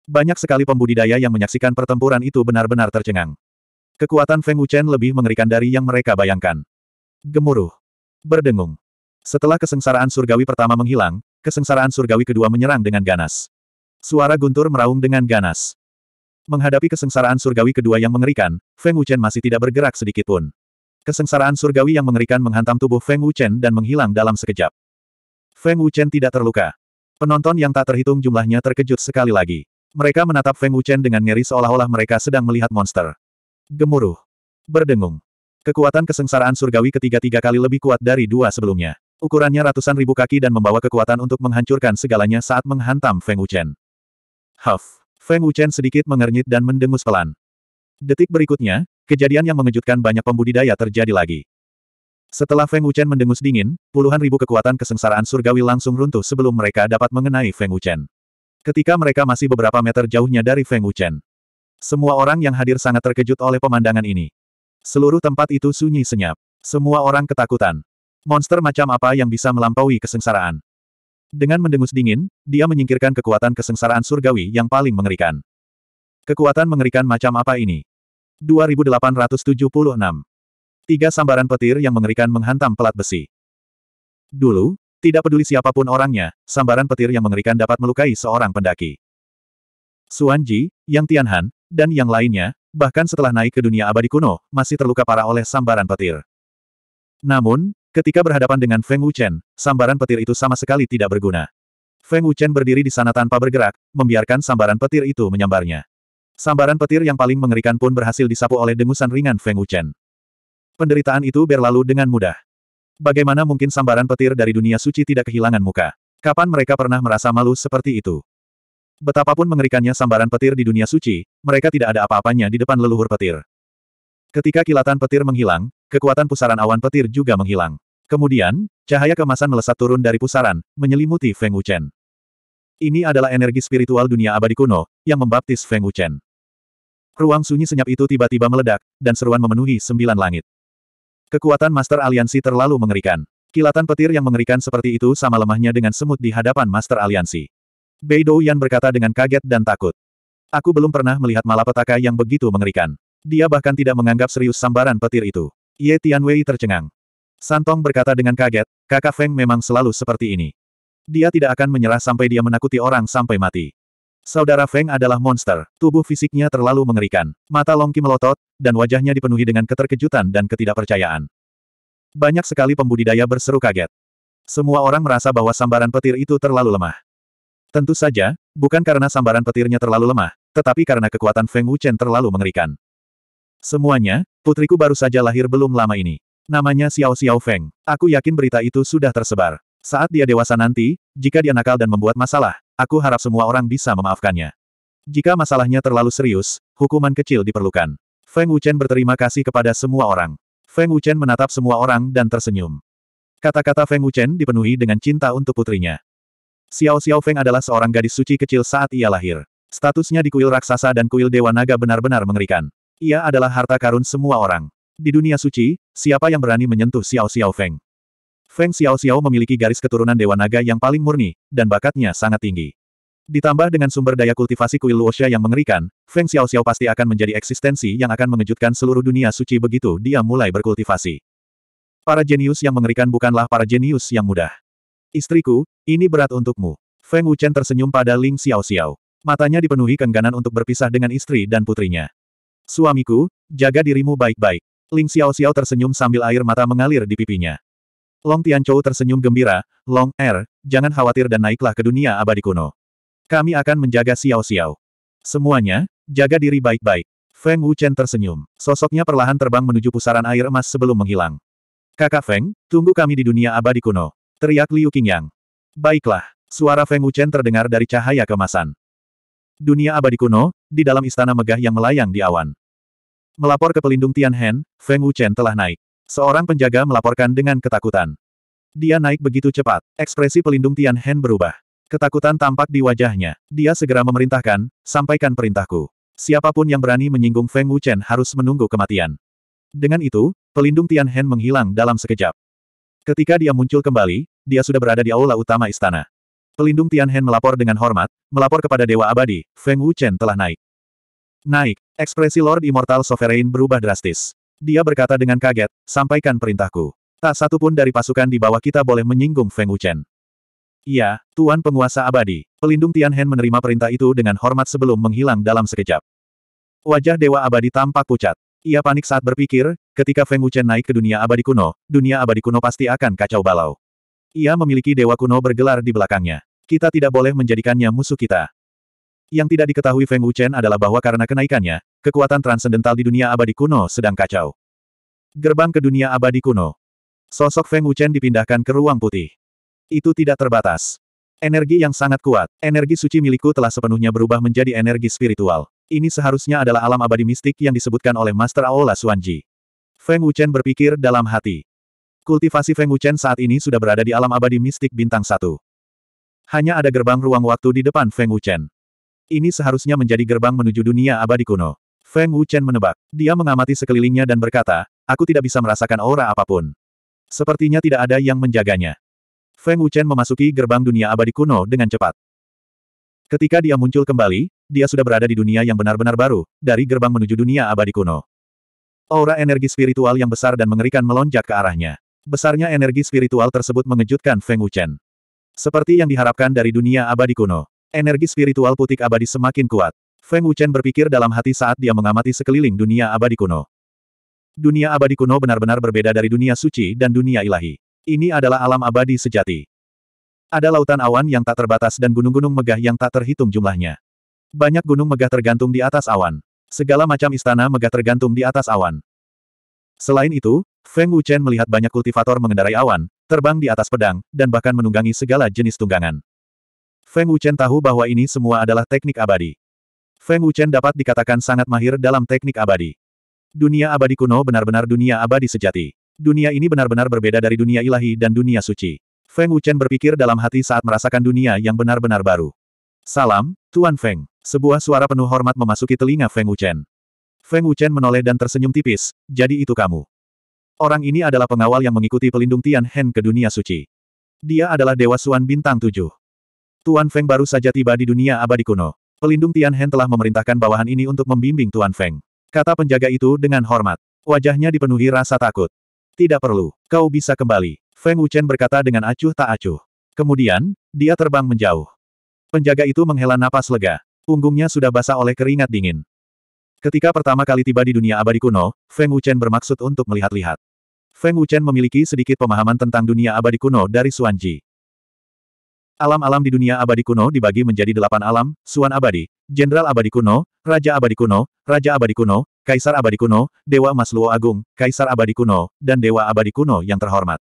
Banyak sekali pembudidaya yang menyaksikan pertempuran itu benar-benar tercengang. Kekuatan Feng Wuchen lebih mengerikan dari yang mereka bayangkan. Gemuruh. Berdengung. Setelah kesengsaraan surgawi pertama menghilang, kesengsaraan surgawi kedua menyerang dengan ganas. Suara guntur meraung dengan ganas. Menghadapi kesengsaraan surgawi kedua yang mengerikan, Feng Wuchen masih tidak bergerak sedikitpun. Kesengsaraan surgawi yang mengerikan menghantam tubuh Feng Wuchen dan menghilang dalam sekejap. Feng Wuchen tidak terluka. Penonton yang tak terhitung jumlahnya terkejut sekali lagi. Mereka menatap Feng Wuchen dengan ngeri seolah-olah mereka sedang melihat monster. Gemuruh. Berdengung. Kekuatan kesengsaraan surgawi ketiga tiga kali lebih kuat dari dua sebelumnya. Ukurannya ratusan ribu kaki dan membawa kekuatan untuk menghancurkan segalanya saat menghantam Feng Wuchen. Huff. Feng Wuchen sedikit mengernyit dan mendengus pelan. Detik berikutnya, kejadian yang mengejutkan banyak pembudidaya terjadi lagi. Setelah Feng Wuchen mendengus dingin, puluhan ribu kekuatan kesengsaraan surgawi langsung runtuh sebelum mereka dapat mengenai Feng Wuchen. Ketika mereka masih beberapa meter jauhnya dari Feng Wuchen. Semua orang yang hadir sangat terkejut oleh pemandangan ini. Seluruh tempat itu sunyi senyap. Semua orang ketakutan. Monster macam apa yang bisa melampaui kesengsaraan? Dengan mendengus dingin, dia menyingkirkan kekuatan kesengsaraan surgawi yang paling mengerikan. Kekuatan mengerikan macam apa ini? 2876. Tiga sambaran petir yang mengerikan menghantam pelat besi. Dulu, tidak peduli siapapun orangnya, sambaran petir yang mengerikan dapat melukai seorang pendaki. Suanji, Yang Tianhan, dan yang lainnya, bahkan setelah naik ke dunia abadi kuno, masih terluka parah oleh sambaran petir. Namun, ketika berhadapan dengan Feng Wuchen, sambaran petir itu sama sekali tidak berguna. Feng Wuchen berdiri di sana tanpa bergerak, membiarkan sambaran petir itu menyambarnya. Sambaran petir yang paling mengerikan pun berhasil disapu oleh dengusan ringan Feng Wuchen penderitaan itu berlalu dengan mudah. Bagaimana mungkin sambaran petir dari dunia suci tidak kehilangan muka? Kapan mereka pernah merasa malu seperti itu? Betapapun mengerikannya sambaran petir di dunia suci, mereka tidak ada apa-apanya di depan leluhur petir. Ketika kilatan petir menghilang, kekuatan pusaran awan petir juga menghilang. Kemudian, cahaya kemasan melesat turun dari pusaran, menyelimuti Feng Wuchen. Ini adalah energi spiritual dunia abadi kuno, yang membaptis Feng Wuchen. Ruang sunyi senyap itu tiba-tiba meledak, dan seruan memenuhi sembilan langit. Kekuatan Master Aliansi terlalu mengerikan. Kilatan petir yang mengerikan seperti itu sama lemahnya dengan semut di hadapan Master Aliansi. Beidou Yan berkata dengan kaget dan takut. Aku belum pernah melihat malapetaka yang begitu mengerikan. Dia bahkan tidak menganggap serius sambaran petir itu. Ye Tianwei tercengang. Santong berkata dengan kaget, kakak Feng memang selalu seperti ini. Dia tidak akan menyerah sampai dia menakuti orang sampai mati. Saudara Feng adalah monster, tubuh fisiknya terlalu mengerikan, mata Longki melotot, dan wajahnya dipenuhi dengan keterkejutan dan ketidakpercayaan. Banyak sekali pembudidaya berseru kaget. Semua orang merasa bahwa sambaran petir itu terlalu lemah. Tentu saja, bukan karena sambaran petirnya terlalu lemah, tetapi karena kekuatan Feng Wuchen terlalu mengerikan. Semuanya, putriku baru saja lahir belum lama ini. Namanya Xiao Xiao Feng. Aku yakin berita itu sudah tersebar. Saat dia dewasa nanti, jika dia nakal dan membuat masalah, Aku harap semua orang bisa memaafkannya. Jika masalahnya terlalu serius, hukuman kecil diperlukan. Feng Wuchen berterima kasih kepada semua orang. Feng Wuchen menatap semua orang dan tersenyum. Kata-kata Feng Wuchen dipenuhi dengan cinta untuk putrinya. Xiao Xiao Feng adalah seorang gadis suci kecil saat ia lahir. Statusnya di kuil raksasa dan kuil dewa naga benar-benar mengerikan. Ia adalah harta karun semua orang. Di dunia suci, siapa yang berani menyentuh Xiao Xiao Feng? Feng Xiao Xiao memiliki garis keturunan Dewa Naga yang paling murni, dan bakatnya sangat tinggi. Ditambah dengan sumber daya kultivasi kuil Luosha yang mengerikan, Feng Xiao Xiao pasti akan menjadi eksistensi yang akan mengejutkan seluruh dunia suci begitu dia mulai berkultivasi. Para jenius yang mengerikan bukanlah para jenius yang mudah. Istriku, ini berat untukmu. Feng Wuchen tersenyum pada Ling Xiao Xiao. Matanya dipenuhi kengganan untuk berpisah dengan istri dan putrinya. Suamiku, jaga dirimu baik-baik. Ling Xiao Xiao tersenyum sambil air mata mengalir di pipinya. Long Tianchou tersenyum gembira, Long, Er, jangan khawatir dan naiklah ke dunia abadi kuno. Kami akan menjaga Xiao Xiao. Semuanya, jaga diri baik-baik. Feng Wuchen tersenyum. Sosoknya perlahan terbang menuju pusaran air emas sebelum menghilang. Kakak Feng, tunggu kami di dunia abadi kuno. Teriak Liu Qingyang. Baiklah, suara Feng Wuchen terdengar dari cahaya kemasan. Dunia abadi kuno, di dalam istana megah yang melayang di awan. Melapor ke pelindung Tian Hen, Feng Wuchen telah naik. Seorang penjaga melaporkan dengan ketakutan. Dia naik begitu cepat. Ekspresi pelindung Tian Hen berubah. Ketakutan tampak di wajahnya. Dia segera memerintahkan, sampaikan perintahku. Siapapun yang berani menyinggung Feng Wuchen harus menunggu kematian. Dengan itu, pelindung Tian Hen menghilang dalam sekejap. Ketika dia muncul kembali, dia sudah berada di aula utama istana. Pelindung Tian Hen melapor dengan hormat, melapor kepada Dewa Abadi, Feng Wuchen telah naik. Naik, ekspresi Lord Immortal Sovereign berubah drastis. Dia berkata dengan kaget, sampaikan perintahku. Tak satu pun dari pasukan di bawah kita boleh menyinggung Feng Wuchen. Iya, Tuan Penguasa Abadi. Pelindung Tianhen menerima perintah itu dengan hormat sebelum menghilang dalam sekejap. Wajah Dewa Abadi tampak pucat. Ia panik saat berpikir, ketika Feng Wuchen naik ke dunia abadi kuno, dunia abadi kuno pasti akan kacau balau. Ia memiliki dewa kuno bergelar di belakangnya. Kita tidak boleh menjadikannya musuh kita. Yang tidak diketahui Feng Wuchen adalah bahwa karena kenaikannya, kekuatan transendental di dunia abadi kuno sedang kacau. Gerbang ke dunia abadi kuno. Sosok Feng Wuchen dipindahkan ke ruang putih. Itu tidak terbatas. Energi yang sangat kuat, energi suci milikku telah sepenuhnya berubah menjadi energi spiritual. Ini seharusnya adalah alam abadi mistik yang disebutkan oleh Master Aola Suanji. Feng Wuchen berpikir dalam hati. Kultivasi Feng Wuchen saat ini sudah berada di alam abadi mistik bintang satu. Hanya ada gerbang ruang waktu di depan Feng Wuchen. Ini seharusnya menjadi gerbang menuju dunia abadi kuno. Feng Wuchen menebak. Dia mengamati sekelilingnya dan berkata, aku tidak bisa merasakan aura apapun. Sepertinya tidak ada yang menjaganya. Feng Wuchen memasuki gerbang dunia abadi kuno dengan cepat. Ketika dia muncul kembali, dia sudah berada di dunia yang benar-benar baru, dari gerbang menuju dunia abadi kuno. Aura energi spiritual yang besar dan mengerikan melonjak ke arahnya. Besarnya energi spiritual tersebut mengejutkan Feng Wuchen. Seperti yang diharapkan dari dunia abadi kuno. Energi spiritual putik abadi semakin kuat. Feng Wuchen berpikir dalam hati saat dia mengamati sekeliling dunia abadi kuno. Dunia abadi kuno benar-benar berbeda dari dunia suci dan dunia ilahi. Ini adalah alam abadi sejati. Ada lautan awan yang tak terbatas dan gunung-gunung megah yang tak terhitung jumlahnya. Banyak gunung megah tergantung di atas awan. Segala macam istana megah tergantung di atas awan. Selain itu, Feng Wuchen melihat banyak kultivator mengendarai awan, terbang di atas pedang, dan bahkan menunggangi segala jenis tunggangan. Feng Wuchen tahu bahwa ini semua adalah teknik abadi. Feng Wuchen dapat dikatakan sangat mahir dalam teknik abadi. Dunia abadi kuno benar-benar dunia abadi sejati. Dunia ini benar-benar berbeda dari dunia ilahi dan dunia suci. Feng Wuchen berpikir dalam hati saat merasakan dunia yang benar-benar baru. Salam, Tuan Feng. Sebuah suara penuh hormat memasuki telinga Feng Wuchen. Feng Wuchen menoleh dan tersenyum tipis, jadi itu kamu. Orang ini adalah pengawal yang mengikuti pelindung Tian Hen ke dunia suci. Dia adalah Dewa Suan Bintang Tujuh. Tuan Feng baru saja tiba di dunia abadi kuno. Pelindung Tian Hen telah memerintahkan bawahan ini untuk membimbing Tuan Feng. Kata penjaga itu dengan hormat. Wajahnya dipenuhi rasa takut. Tidak perlu, kau bisa kembali. Feng Wuchen berkata dengan acuh tak acuh. Kemudian, dia terbang menjauh. Penjaga itu menghela napas lega. Punggungnya sudah basah oleh keringat dingin. Ketika pertama kali tiba di dunia abadi kuno, Feng Wuchen bermaksud untuk melihat-lihat. Feng Wuchen memiliki sedikit pemahaman tentang dunia abadi kuno dari Suanji. Alam-alam di dunia abadi kuno dibagi menjadi delapan alam, suan abadi, jenderal abadi kuno, raja abadi kuno, raja abadi kuno, kaisar abadi kuno, dewa masluo agung, kaisar abadi kuno, dan dewa abadi kuno yang terhormat.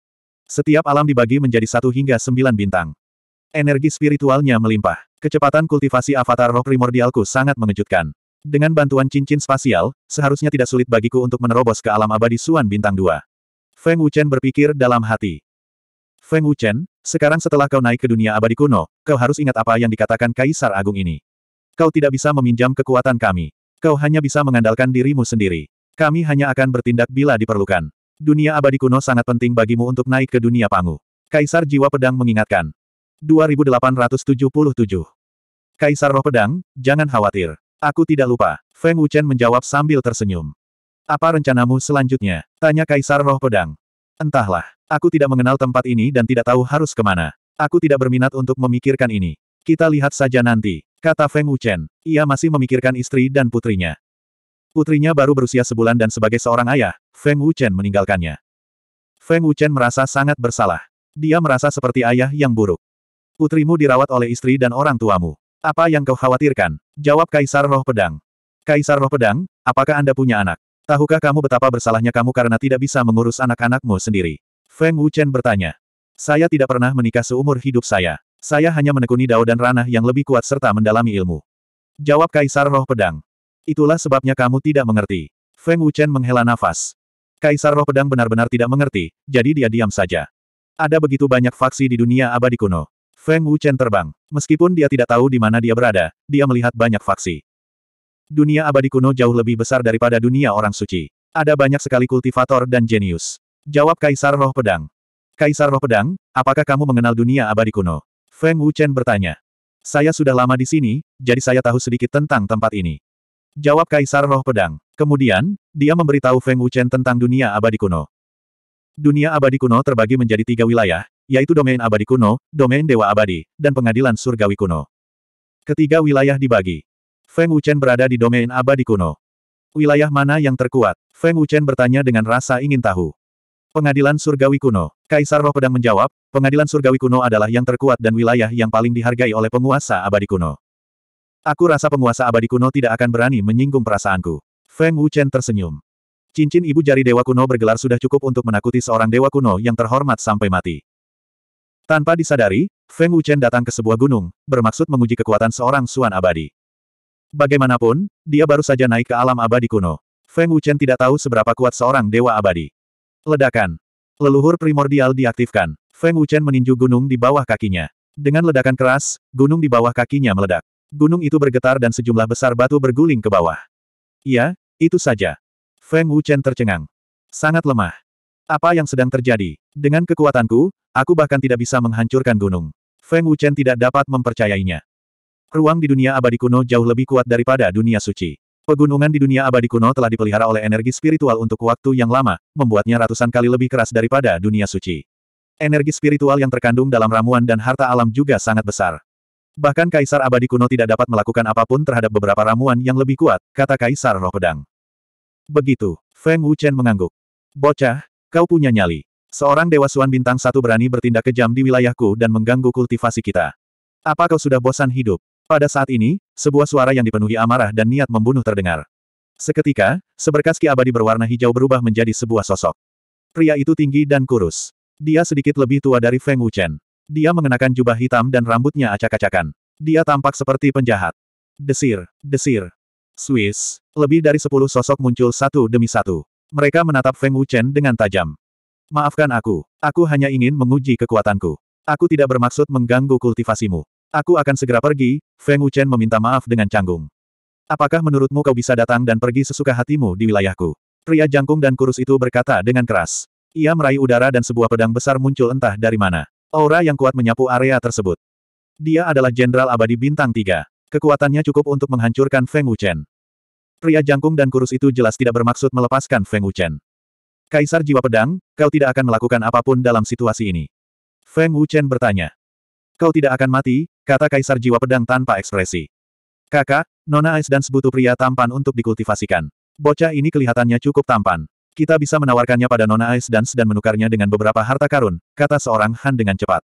Setiap alam dibagi menjadi satu hingga sembilan bintang. Energi spiritualnya melimpah. Kecepatan kultivasi avatar roh primordialku sangat mengejutkan. Dengan bantuan cincin spasial, seharusnya tidak sulit bagiku untuk menerobos ke alam abadi suan bintang dua. Feng Wuchen berpikir dalam hati. Feng Wuchen, sekarang setelah kau naik ke dunia abadi kuno, kau harus ingat apa yang dikatakan Kaisar Agung ini. Kau tidak bisa meminjam kekuatan kami. Kau hanya bisa mengandalkan dirimu sendiri. Kami hanya akan bertindak bila diperlukan. Dunia abadi kuno sangat penting bagimu untuk naik ke dunia pangu. Kaisar Jiwa Pedang mengingatkan. 2877 Kaisar Roh Pedang, jangan khawatir. Aku tidak lupa. Feng Wuchen menjawab sambil tersenyum. Apa rencanamu selanjutnya? Tanya Kaisar Roh Pedang. Entahlah. Aku tidak mengenal tempat ini dan tidak tahu harus kemana. Aku tidak berminat untuk memikirkan ini. Kita lihat saja nanti, kata Feng Wuchen. Ia masih memikirkan istri dan putrinya. Putrinya baru berusia sebulan dan sebagai seorang ayah, Feng Wuchen meninggalkannya. Feng Wuchen merasa sangat bersalah. Dia merasa seperti ayah yang buruk. Putrimu dirawat oleh istri dan orang tuamu. Apa yang kau khawatirkan? Jawab Kaisar Roh Pedang. Kaisar Roh Pedang, apakah Anda punya anak? Tahukah kamu betapa bersalahnya kamu karena tidak bisa mengurus anak-anakmu sendiri? Feng Wuchen bertanya. Saya tidak pernah menikah seumur hidup saya. Saya hanya menekuni dao dan ranah yang lebih kuat serta mendalami ilmu. Jawab Kaisar Roh Pedang. Itulah sebabnya kamu tidak mengerti. Feng Wuchen menghela nafas. Kaisar Roh Pedang benar-benar tidak mengerti, jadi dia diam saja. Ada begitu banyak faksi di dunia abadi kuno. Feng Wuchen terbang. Meskipun dia tidak tahu di mana dia berada, dia melihat banyak faksi. Dunia abadi kuno jauh lebih besar daripada dunia orang suci. Ada banyak sekali kultivator dan jenius. Jawab Kaisar Roh Pedang. Kaisar Roh Pedang, apakah kamu mengenal dunia abadi kuno? Feng Wuchen bertanya. Saya sudah lama di sini, jadi saya tahu sedikit tentang tempat ini. Jawab Kaisar Roh Pedang. Kemudian, dia memberitahu Feng Wuchen tentang dunia abadi kuno. Dunia abadi kuno terbagi menjadi tiga wilayah, yaitu domain abadi kuno, domain dewa abadi, dan pengadilan surgawi kuno. Ketiga wilayah dibagi. Feng Wuchen berada di domain abadi kuno. Wilayah mana yang terkuat? Feng Wuchen bertanya dengan rasa ingin tahu. Pengadilan Surgawi Kuno. Kaisar Roh Pedang menjawab, pengadilan Surgawi Kuno adalah yang terkuat dan wilayah yang paling dihargai oleh penguasa abadi kuno. Aku rasa penguasa abadi kuno tidak akan berani menyinggung perasaanku. Feng Wuchen tersenyum. Cincin ibu jari dewa kuno bergelar sudah cukup untuk menakuti seorang dewa kuno yang terhormat sampai mati. Tanpa disadari, Feng Wuchen datang ke sebuah gunung, bermaksud menguji kekuatan seorang suan abadi. Bagaimanapun, dia baru saja naik ke alam abadi kuno. Feng Wuchen tidak tahu seberapa kuat seorang dewa abadi. Ledakan. Leluhur primordial diaktifkan. Feng Wuchen meninju gunung di bawah kakinya. Dengan ledakan keras, gunung di bawah kakinya meledak. Gunung itu bergetar dan sejumlah besar batu berguling ke bawah. Ya, itu saja. Feng Wuchen tercengang. Sangat lemah. Apa yang sedang terjadi? Dengan kekuatanku, aku bahkan tidak bisa menghancurkan gunung. Feng Wuchen tidak dapat mempercayainya. Ruang di dunia abadi kuno jauh lebih kuat daripada dunia suci. Pegunungan di dunia abadi kuno telah dipelihara oleh energi spiritual untuk waktu yang lama, membuatnya ratusan kali lebih keras daripada dunia suci. Energi spiritual yang terkandung dalam ramuan dan harta alam juga sangat besar. Bahkan kaisar abadi kuno tidak dapat melakukan apapun terhadap beberapa ramuan yang lebih kuat, kata kaisar roh pedang. Begitu, Feng Wuchen mengangguk. Bocah, kau punya nyali. Seorang dewa suan bintang satu berani bertindak kejam di wilayahku dan mengganggu kultivasi kita. Apa kau sudah bosan hidup? Pada saat ini, sebuah suara yang dipenuhi amarah dan niat membunuh terdengar. Seketika, seberkas ki abadi berwarna hijau berubah menjadi sebuah sosok. Pria itu tinggi dan kurus. Dia sedikit lebih tua dari Feng Wuchen. Dia mengenakan jubah hitam dan rambutnya acak-acakan. Dia tampak seperti penjahat. Desir, desir. Swiss, lebih dari sepuluh sosok muncul satu demi satu. Mereka menatap Feng Wuchen dengan tajam. Maafkan aku, aku hanya ingin menguji kekuatanku. Aku tidak bermaksud mengganggu kultivasimu. Aku akan segera pergi, Feng Wuchen meminta maaf dengan canggung. Apakah menurutmu kau bisa datang dan pergi sesuka hatimu di wilayahku? Pria jangkung dan kurus itu berkata dengan keras. Ia meraih udara dan sebuah pedang besar muncul entah dari mana. Aura yang kuat menyapu area tersebut. Dia adalah Jenderal Abadi Bintang 3. Kekuatannya cukup untuk menghancurkan Feng Wuchen. Pria jangkung dan kurus itu jelas tidak bermaksud melepaskan Feng Wuchen. Kaisar Jiwa Pedang, kau tidak akan melakukan apapun dalam situasi ini. Feng Wuchen bertanya. Kau tidak akan mati, kata Kaisar Jiwa Pedang tanpa ekspresi. Kakak, Nona Ice dan sebutu pria tampan untuk dikultivasikan. Bocah ini kelihatannya cukup tampan. Kita bisa menawarkannya pada Nona Ice dan dan menukarnya dengan beberapa harta karun, kata seorang Han dengan cepat.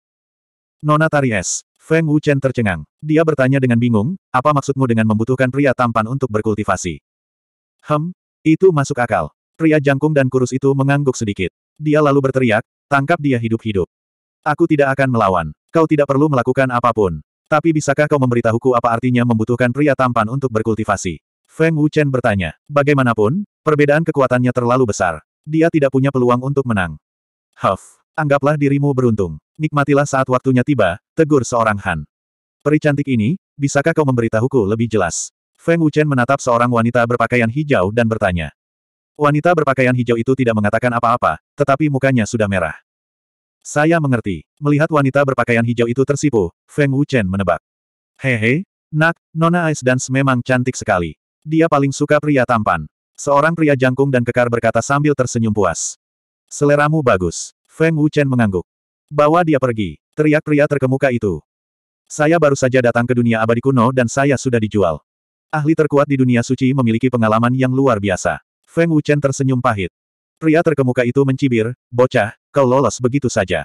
Nona Tari Es. Feng Wuchen tercengang. Dia bertanya dengan bingung, apa maksudmu dengan membutuhkan pria tampan untuk berkultivasi? Hem, itu masuk akal. Pria jangkung dan kurus itu mengangguk sedikit. Dia lalu berteriak, tangkap dia hidup-hidup. Aku tidak akan melawan. Kau tidak perlu melakukan apapun. Tapi bisakah kau memberitahuku apa artinya membutuhkan pria tampan untuk berkultivasi? Feng Wuchen bertanya. Bagaimanapun, perbedaan kekuatannya terlalu besar. Dia tidak punya peluang untuk menang. Huff, anggaplah dirimu beruntung. Nikmatilah saat waktunya tiba, tegur seorang Han. Peri cantik ini, bisakah kau memberitahuku lebih jelas? Feng Wuchen menatap seorang wanita berpakaian hijau dan bertanya. Wanita berpakaian hijau itu tidak mengatakan apa-apa, tetapi mukanya sudah merah. Saya mengerti. Melihat wanita berpakaian hijau itu tersipu, Feng Wuchen menebak. Hehe, nak, Nona Ice Dance memang cantik sekali. Dia paling suka pria tampan. Seorang pria jangkung dan kekar berkata sambil tersenyum puas. Seleramu bagus. Feng Wuchen mengangguk. Bawa dia pergi, teriak pria terkemuka itu. Saya baru saja datang ke dunia abadi kuno dan saya sudah dijual. Ahli terkuat di dunia suci memiliki pengalaman yang luar biasa. Feng Wuchen tersenyum pahit. Pria terkemuka itu mencibir, bocah, kau lolos begitu saja.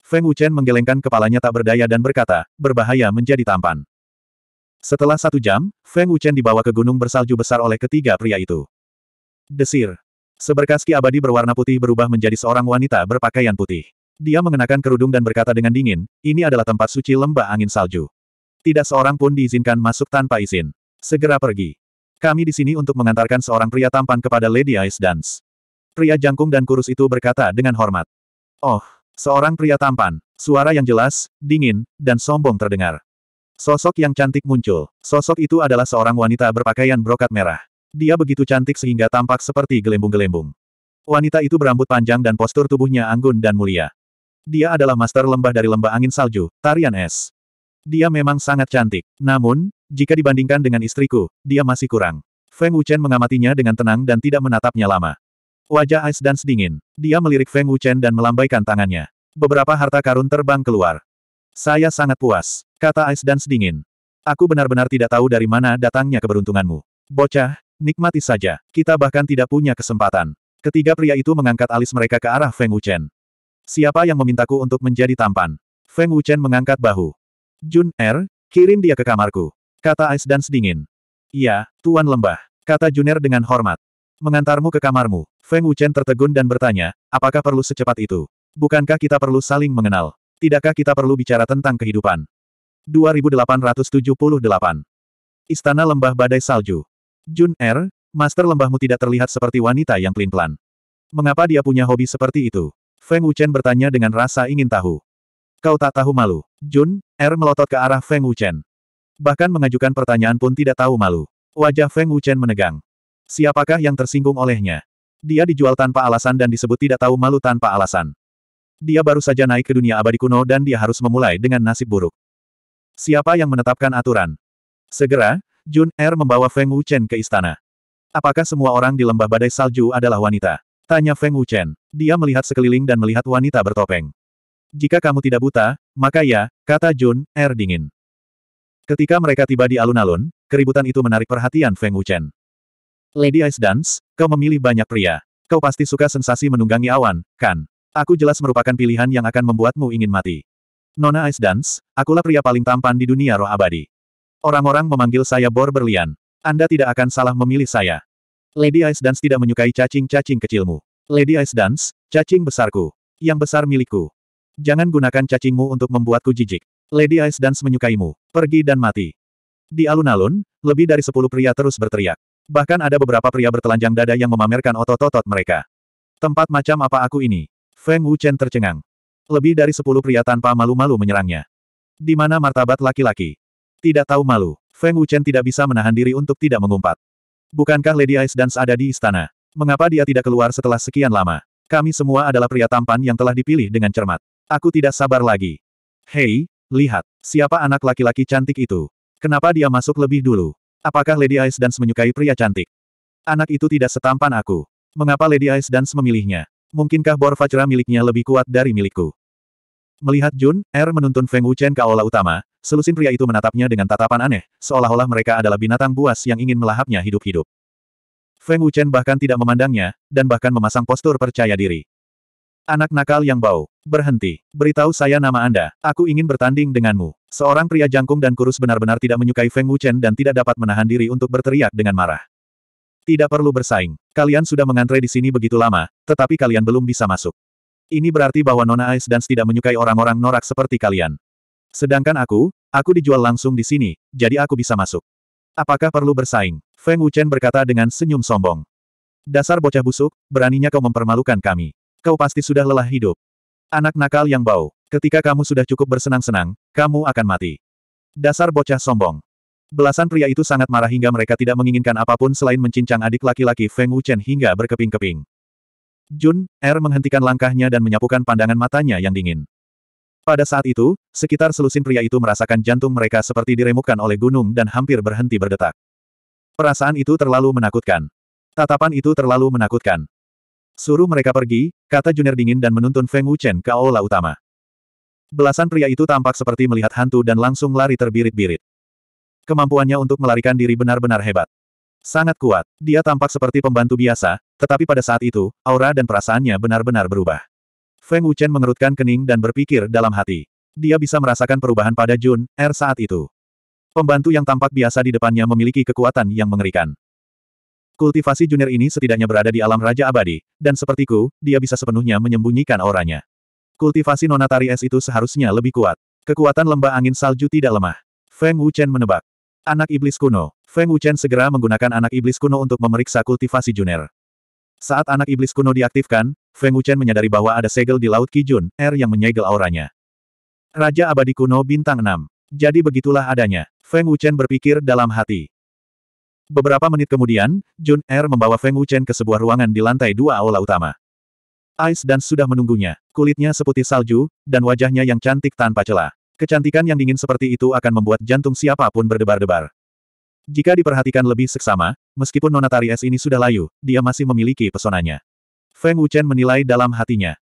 Feng Wuchen menggelengkan kepalanya tak berdaya dan berkata, berbahaya menjadi tampan. Setelah satu jam, Feng Wuchen dibawa ke gunung bersalju besar oleh ketiga pria itu. Desir. Seberkas ki abadi berwarna putih berubah menjadi seorang wanita berpakaian putih. Dia mengenakan kerudung dan berkata dengan dingin, ini adalah tempat suci lembah angin salju. Tidak seorang pun diizinkan masuk tanpa izin. Segera pergi. Kami di sini untuk mengantarkan seorang pria tampan kepada Lady Ice Dance. Pria jangkung dan kurus itu berkata dengan hormat. Oh, seorang pria tampan, suara yang jelas, dingin, dan sombong terdengar. Sosok yang cantik muncul. Sosok itu adalah seorang wanita berpakaian brokat merah. Dia begitu cantik sehingga tampak seperti gelembung-gelembung. Wanita itu berambut panjang dan postur tubuhnya anggun dan mulia. Dia adalah master lembah dari lembah angin salju, tarian es. Dia memang sangat cantik. Namun, jika dibandingkan dengan istriku, dia masih kurang. Feng Wuchen mengamatinya dengan tenang dan tidak menatapnya lama. Wajah Ice Dance dingin. Dia melirik Feng Wuchen dan melambaikan tangannya. Beberapa harta karun terbang keluar. Saya sangat puas, kata Ice Dance dingin. Aku benar-benar tidak tahu dari mana datangnya keberuntunganmu. Bocah, nikmati saja. Kita bahkan tidak punya kesempatan. Ketiga pria itu mengangkat alis mereka ke arah Feng Wuchen. Siapa yang memintaku untuk menjadi tampan? Feng Wuchen mengangkat bahu. Jun Er, kirim dia ke kamarku. Kata Ice Dance dingin. Iya, Tuan Lembah. Kata Juner dengan hormat. Mengantarmu ke kamarmu. Feng Wuchen tertegun dan bertanya, apakah perlu secepat itu? Bukankah kita perlu saling mengenal? Tidakkah kita perlu bicara tentang kehidupan? 2878 Istana Lembah Badai Salju Jun Er, master lembahmu tidak terlihat seperti wanita yang pelin-pelan. Mengapa dia punya hobi seperti itu? Feng Wuchen bertanya dengan rasa ingin tahu. Kau tak tahu malu. Jun, Er melotot ke arah Feng Wuchen. Bahkan mengajukan pertanyaan pun tidak tahu malu. Wajah Feng Wuchen menegang. Siapakah yang tersinggung olehnya? Dia dijual tanpa alasan dan disebut tidak tahu malu tanpa alasan. Dia baru saja naik ke dunia abadi kuno dan dia harus memulai dengan nasib buruk. Siapa yang menetapkan aturan? Segera, Jun Er membawa Feng Wuchen ke istana. Apakah semua orang di lembah badai salju adalah wanita? Tanya Feng Wuchen. Dia melihat sekeliling dan melihat wanita bertopeng. Jika kamu tidak buta, maka ya, kata Jun, Er dingin. Ketika mereka tiba di alun-alun, keributan itu menarik perhatian Feng Wuchen. Lady Ice Dance, kau memilih banyak pria. Kau pasti suka sensasi menunggangi awan, kan? Aku jelas merupakan pilihan yang akan membuatmu ingin mati. Nona Ice Dance, akulah pria paling tampan di dunia roh abadi. Orang-orang memanggil saya Bor Berlian. Anda tidak akan salah memilih saya. Lady Ice Dance tidak menyukai cacing-cacing kecilmu. Lady Ice Dance, cacing besarku. Yang besar milikku. Jangan gunakan cacingmu untuk membuatku jijik. Lady Ice Dance menyukaimu. Pergi dan mati. Di alun-alun, lebih dari sepuluh pria terus berteriak. Bahkan ada beberapa pria bertelanjang dada yang memamerkan otot-otot mereka. Tempat macam apa aku ini? Feng Wuchen tercengang. Lebih dari sepuluh pria tanpa malu-malu menyerangnya. Di mana martabat laki-laki? Tidak tahu malu, Feng Wuchen tidak bisa menahan diri untuk tidak mengumpat. Bukankah Lady Ice Dance ada di istana? Mengapa dia tidak keluar setelah sekian lama? Kami semua adalah pria tampan yang telah dipilih dengan cermat. Aku tidak sabar lagi. Hei, lihat, siapa anak laki-laki cantik itu? Kenapa dia masuk lebih dulu? Apakah Lady Ice Dance menyukai pria cantik? Anak itu tidak setampan aku. Mengapa Lady Ice Dance memilihnya? Mungkinkah bor Fajra miliknya lebih kuat dari milikku? Melihat Jun, Er menuntun Feng Wuchen ke aula utama, selusin pria itu menatapnya dengan tatapan aneh, seolah-olah mereka adalah binatang buas yang ingin melahapnya hidup-hidup. Feng Wuchen bahkan tidak memandangnya, dan bahkan memasang postur percaya diri. Anak nakal yang bau. Berhenti. Beritahu saya nama Anda. Aku ingin bertanding denganmu. Seorang pria jangkung dan kurus benar-benar tidak menyukai Feng Wuchen dan tidak dapat menahan diri untuk berteriak dengan marah. Tidak perlu bersaing. Kalian sudah mengantre di sini begitu lama, tetapi kalian belum bisa masuk. Ini berarti bahwa Nona Ice dan tidak menyukai orang-orang norak seperti kalian. Sedangkan aku, aku dijual langsung di sini, jadi aku bisa masuk. Apakah perlu bersaing? Feng Wuchen berkata dengan senyum sombong. Dasar bocah busuk, beraninya kau mempermalukan kami. Kau pasti sudah lelah hidup. Anak nakal yang bau, ketika kamu sudah cukup bersenang-senang, kamu akan mati. Dasar bocah sombong. Belasan pria itu sangat marah hingga mereka tidak menginginkan apapun selain mencincang adik laki-laki Feng Wuchen hingga berkeping-keping. Jun, Er menghentikan langkahnya dan menyapukan pandangan matanya yang dingin. Pada saat itu, sekitar selusin pria itu merasakan jantung mereka seperti diremukkan oleh gunung dan hampir berhenti berdetak. Perasaan itu terlalu menakutkan. Tatapan itu terlalu menakutkan. Suruh mereka pergi, kata Juner dingin dan menuntun Feng Wuchen ke aula utama. Belasan pria itu tampak seperti melihat hantu dan langsung lari terbirit-birit. Kemampuannya untuk melarikan diri benar-benar hebat. Sangat kuat, dia tampak seperti pembantu biasa, tetapi pada saat itu, aura dan perasaannya benar-benar berubah. Feng Wuchen mengerutkan kening dan berpikir dalam hati. Dia bisa merasakan perubahan pada Jun, R er saat itu. Pembantu yang tampak biasa di depannya memiliki kekuatan yang mengerikan. Kultivasi junior ini setidaknya berada di alam Raja Abadi, dan sepertiku, dia bisa sepenuhnya menyembunyikan auranya. Kultivasi nonatari es itu seharusnya lebih kuat. Kekuatan lembah angin salju tidak lemah. Feng Wuchen menebak. Anak iblis kuno. Feng Wuchen segera menggunakan anak iblis kuno untuk memeriksa kultivasi junior. Saat anak iblis kuno diaktifkan, Feng Wuchen menyadari bahwa ada segel di Laut Kijun, air yang menyegel auranya. Raja Abadi Kuno Bintang 6. Jadi begitulah adanya. Feng Wuchen berpikir dalam hati. Beberapa menit kemudian, Jun Er membawa Feng Wuchen ke sebuah ruangan di lantai dua aula utama. Ice dan sudah menunggunya. Kulitnya seputih salju, dan wajahnya yang cantik tanpa celah. Kecantikan yang dingin seperti itu akan membuat jantung siapapun berdebar-debar. Jika diperhatikan lebih seksama, meskipun nona tari es ini sudah layu, dia masih memiliki pesonanya. Feng Wuchen menilai dalam hatinya.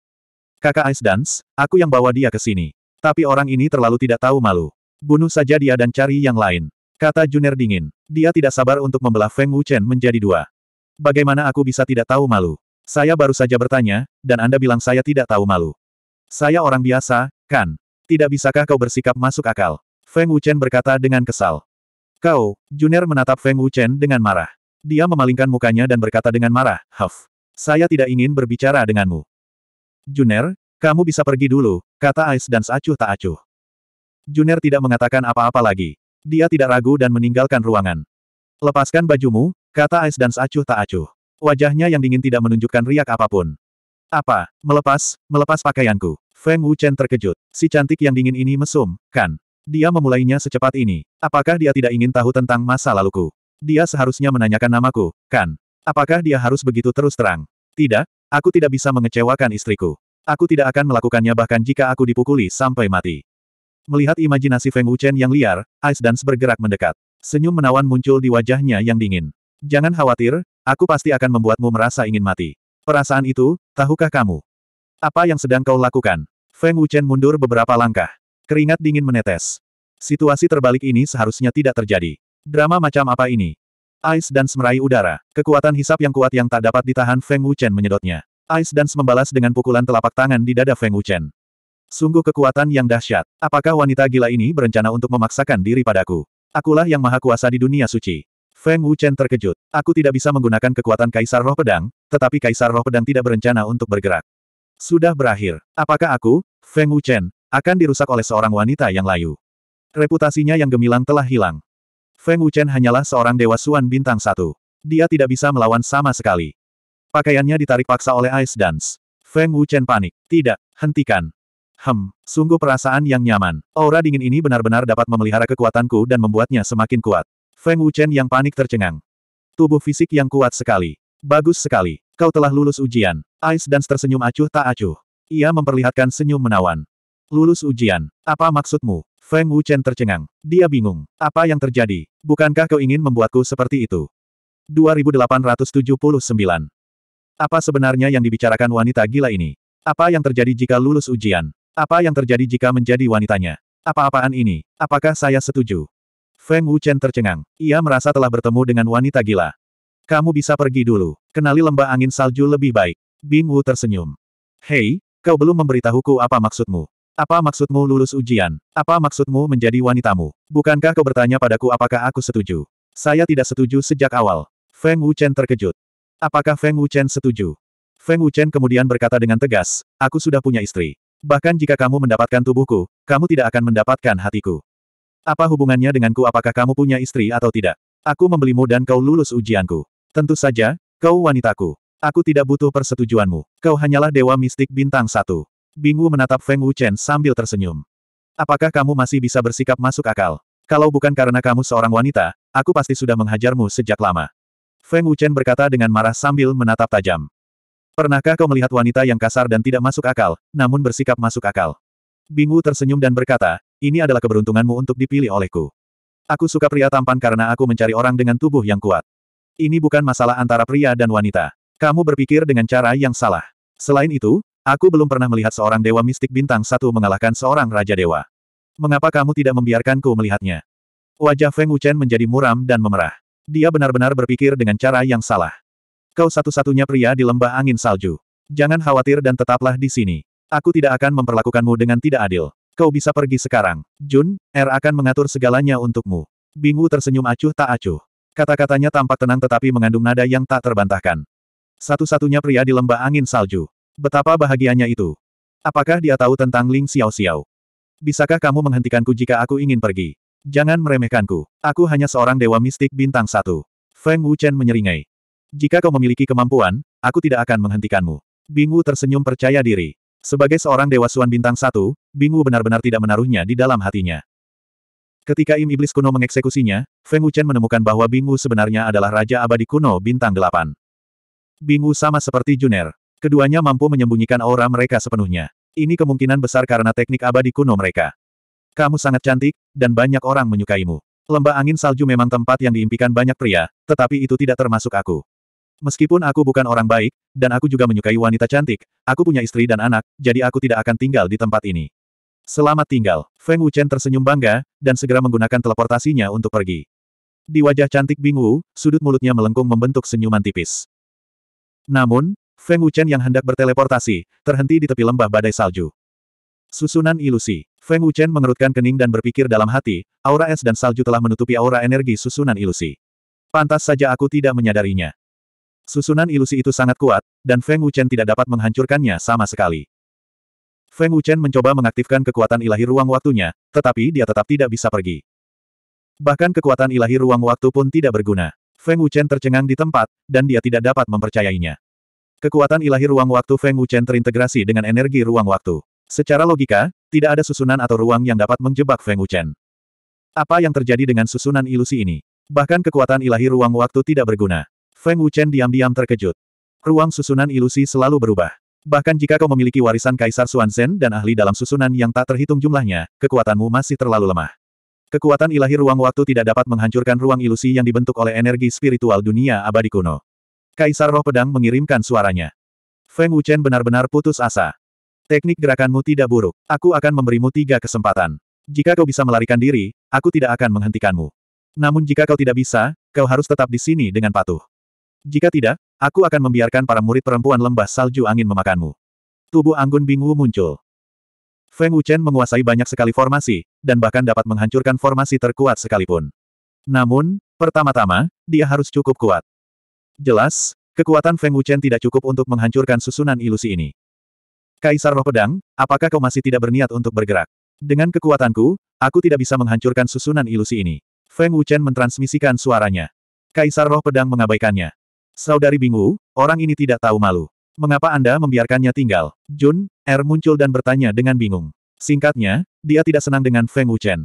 Kakak Ice Dance, aku yang bawa dia ke sini. Tapi orang ini terlalu tidak tahu malu. Bunuh saja dia dan cari yang lain. Kata Juner dingin. Dia tidak sabar untuk membelah Feng Wuchen menjadi dua. Bagaimana aku bisa tidak tahu malu? Saya baru saja bertanya, dan Anda bilang saya tidak tahu malu. Saya orang biasa, kan? Tidak bisakah kau bersikap masuk akal? Feng Wuchen berkata dengan kesal. Kau, Juner menatap Feng Wuchen dengan marah. Dia memalingkan mukanya dan berkata dengan marah, Huff. Saya tidak ingin berbicara denganmu. Juner, kamu bisa pergi dulu, kata Ais dan seacuh tak acuh. Juner tidak mengatakan apa-apa lagi. Dia tidak ragu dan meninggalkan ruangan. Lepaskan bajumu, kata Ais dan seacuh tak acuh. Wajahnya yang dingin tidak menunjukkan riak apapun. Apa? Melepas, melepas pakaianku. Feng Wuchen terkejut. Si cantik yang dingin ini mesum, kan? Dia memulainya secepat ini. Apakah dia tidak ingin tahu tentang masa laluku? Dia seharusnya menanyakan namaku, kan? Apakah dia harus begitu terus terang? Tidak, aku tidak bisa mengecewakan istriku. Aku tidak akan melakukannya bahkan jika aku dipukuli sampai mati. Melihat imajinasi Feng Wuchen yang liar, Ice Dance bergerak mendekat. Senyum menawan muncul di wajahnya yang dingin. Jangan khawatir, aku pasti akan membuatmu merasa ingin mati. Perasaan itu, tahukah kamu? Apa yang sedang kau lakukan? Feng Wuchen mundur beberapa langkah. Keringat dingin menetes. Situasi terbalik ini seharusnya tidak terjadi. Drama macam apa ini? Ice Dance meraih udara. Kekuatan hisap yang kuat yang tak dapat ditahan Feng Wuchen menyedotnya. Ice Dance membalas dengan pukulan telapak tangan di dada Feng Wuchen. Sungguh kekuatan yang dahsyat. Apakah wanita gila ini berencana untuk memaksakan diri padaku? Akulah yang maha kuasa di dunia suci. Feng Wuchen terkejut. Aku tidak bisa menggunakan kekuatan Kaisar Roh Pedang, tetapi Kaisar Roh Pedang tidak berencana untuk bergerak. Sudah berakhir. Apakah aku, Feng Wuchen, akan dirusak oleh seorang wanita yang layu? Reputasinya yang gemilang telah hilang. Feng Wuchen hanyalah seorang dewa suan bintang satu. Dia tidak bisa melawan sama sekali. Pakaiannya ditarik paksa oleh Ice Dance. Feng Wuchen panik. Tidak, hentikan. Hem, sungguh perasaan yang nyaman. Aura dingin ini benar-benar dapat memelihara kekuatanku dan membuatnya semakin kuat. Feng Wuchen yang panik tercengang. Tubuh fisik yang kuat sekali. Bagus sekali. Kau telah lulus ujian. Ais dan tersenyum acuh tak acuh. Ia memperlihatkan senyum menawan. Lulus ujian. Apa maksudmu? Feng Wuchen tercengang. Dia bingung. Apa yang terjadi? Bukankah kau ingin membuatku seperti itu? 2879. Apa sebenarnya yang dibicarakan wanita gila ini? Apa yang terjadi jika lulus ujian? Apa yang terjadi jika menjadi wanitanya? Apa-apaan ini? Apakah saya setuju? Feng Wuchen tercengang. Ia merasa telah bertemu dengan wanita gila. Kamu bisa pergi dulu. Kenali lembah angin salju lebih baik. Bing Wu tersenyum. Hei, kau belum memberitahuku apa maksudmu. Apa maksudmu lulus ujian? Apa maksudmu menjadi wanitamu? Bukankah kau bertanya padaku apakah aku setuju? Saya tidak setuju sejak awal. Feng Wuchen terkejut. Apakah Feng Wuchen setuju? Feng Wuchen kemudian berkata dengan tegas, aku sudah punya istri. Bahkan jika kamu mendapatkan tubuhku, kamu tidak akan mendapatkan hatiku. Apa hubungannya denganku apakah kamu punya istri atau tidak? Aku membelimu dan kau lulus ujianku. Tentu saja, kau wanitaku. Aku tidak butuh persetujuanmu. Kau hanyalah dewa mistik bintang satu. Bingwu menatap Feng Wuchen sambil tersenyum. Apakah kamu masih bisa bersikap masuk akal? Kalau bukan karena kamu seorang wanita, aku pasti sudah menghajarmu sejak lama. Feng Wuchen berkata dengan marah sambil menatap tajam. Pernahkah kau melihat wanita yang kasar dan tidak masuk akal, namun bersikap masuk akal? Bingu tersenyum dan berkata, ini adalah keberuntunganmu untuk dipilih olehku. Aku suka pria tampan karena aku mencari orang dengan tubuh yang kuat. Ini bukan masalah antara pria dan wanita. Kamu berpikir dengan cara yang salah. Selain itu, aku belum pernah melihat seorang dewa mistik bintang satu mengalahkan seorang raja dewa. Mengapa kamu tidak membiarkanku melihatnya? Wajah Feng Wuchen menjadi muram dan memerah. Dia benar-benar berpikir dengan cara yang salah. Kau satu-satunya pria di lembah angin salju. Jangan khawatir dan tetaplah di sini. Aku tidak akan memperlakukanmu dengan tidak adil. Kau bisa pergi sekarang. Jun, R er akan mengatur segalanya untukmu. Bingwu tersenyum acuh tak acuh. Kata-katanya tampak tenang tetapi mengandung nada yang tak terbantahkan. Satu-satunya pria di lembah angin salju. Betapa bahagianya itu. Apakah dia tahu tentang Ling Xiao Xiao? Bisakah kamu menghentikanku jika aku ingin pergi? Jangan meremehkanku. Aku hanya seorang dewa mistik bintang satu. Feng Wuchen menyeringai. Jika kau memiliki kemampuan, aku tidak akan menghentikanmu. Bingu tersenyum percaya diri. Sebagai seorang Dewa Suan Bintang Satu, Bingu benar-benar tidak menaruhnya di dalam hatinya. Ketika Im Iblis kuno mengeksekusinya, Feng Wuchen menemukan bahwa Bingu sebenarnya adalah Raja Abadi Kuno Bintang Delapan. Bingu sama seperti Juner. Keduanya mampu menyembunyikan aura mereka sepenuhnya. Ini kemungkinan besar karena teknik abadi kuno mereka. Kamu sangat cantik, dan banyak orang menyukaimu. Lembah angin salju memang tempat yang diimpikan banyak pria, tetapi itu tidak termasuk aku. Meskipun aku bukan orang baik, dan aku juga menyukai wanita cantik, aku punya istri dan anak, jadi aku tidak akan tinggal di tempat ini. Selamat tinggal. Feng Wuchen tersenyum bangga, dan segera menggunakan teleportasinya untuk pergi. Di wajah cantik Bing sudut mulutnya melengkung membentuk senyuman tipis. Namun, Feng Wuchen yang hendak berteleportasi, terhenti di tepi lembah badai salju. Susunan ilusi. Feng Wuchen mengerutkan kening dan berpikir dalam hati, aura es dan salju telah menutupi aura energi susunan ilusi. Pantas saja aku tidak menyadarinya. Susunan ilusi itu sangat kuat, dan Feng Wuchen tidak dapat menghancurkannya sama sekali. Feng Wuchen mencoba mengaktifkan kekuatan ilahi ruang waktunya, tetapi dia tetap tidak bisa pergi. Bahkan kekuatan ilahi ruang waktu pun tidak berguna. Feng Wuchen tercengang di tempat, dan dia tidak dapat mempercayainya. Kekuatan ilahi ruang waktu Feng Wuchen terintegrasi dengan energi ruang waktu. Secara logika, tidak ada susunan atau ruang yang dapat menjebak Feng Wuchen. Apa yang terjadi dengan susunan ilusi ini? Bahkan kekuatan ilahi ruang waktu tidak berguna. Feng Wuchen diam-diam terkejut. Ruang susunan ilusi selalu berubah. Bahkan jika kau memiliki warisan Kaisar Xuanzhen dan ahli dalam susunan yang tak terhitung jumlahnya, kekuatanmu masih terlalu lemah. Kekuatan ilahi ruang waktu tidak dapat menghancurkan ruang ilusi yang dibentuk oleh energi spiritual dunia abadi kuno. Kaisar Roh Pedang mengirimkan suaranya. Feng Wuchen benar-benar putus asa. Teknik gerakanmu tidak buruk. Aku akan memberimu tiga kesempatan. Jika kau bisa melarikan diri, aku tidak akan menghentikanmu. Namun jika kau tidak bisa, kau harus tetap di sini dengan patuh. Jika tidak, aku akan membiarkan para murid perempuan lembah salju angin memakanmu. Tubuh Anggun Bingwu muncul. Feng Wuchen menguasai banyak sekali formasi, dan bahkan dapat menghancurkan formasi terkuat sekalipun. Namun, pertama-tama, dia harus cukup kuat. Jelas, kekuatan Feng Wuchen tidak cukup untuk menghancurkan susunan ilusi ini. Kaisar Roh Pedang, apakah kau masih tidak berniat untuk bergerak? Dengan kekuatanku, aku tidak bisa menghancurkan susunan ilusi ini. Feng Wuchen mentransmisikan suaranya. Kaisar Roh Pedang mengabaikannya. Saudari Bingu, orang ini tidak tahu malu. Mengapa Anda membiarkannya tinggal? Jun, R er muncul dan bertanya dengan bingung. Singkatnya, dia tidak senang dengan Feng Wuchen.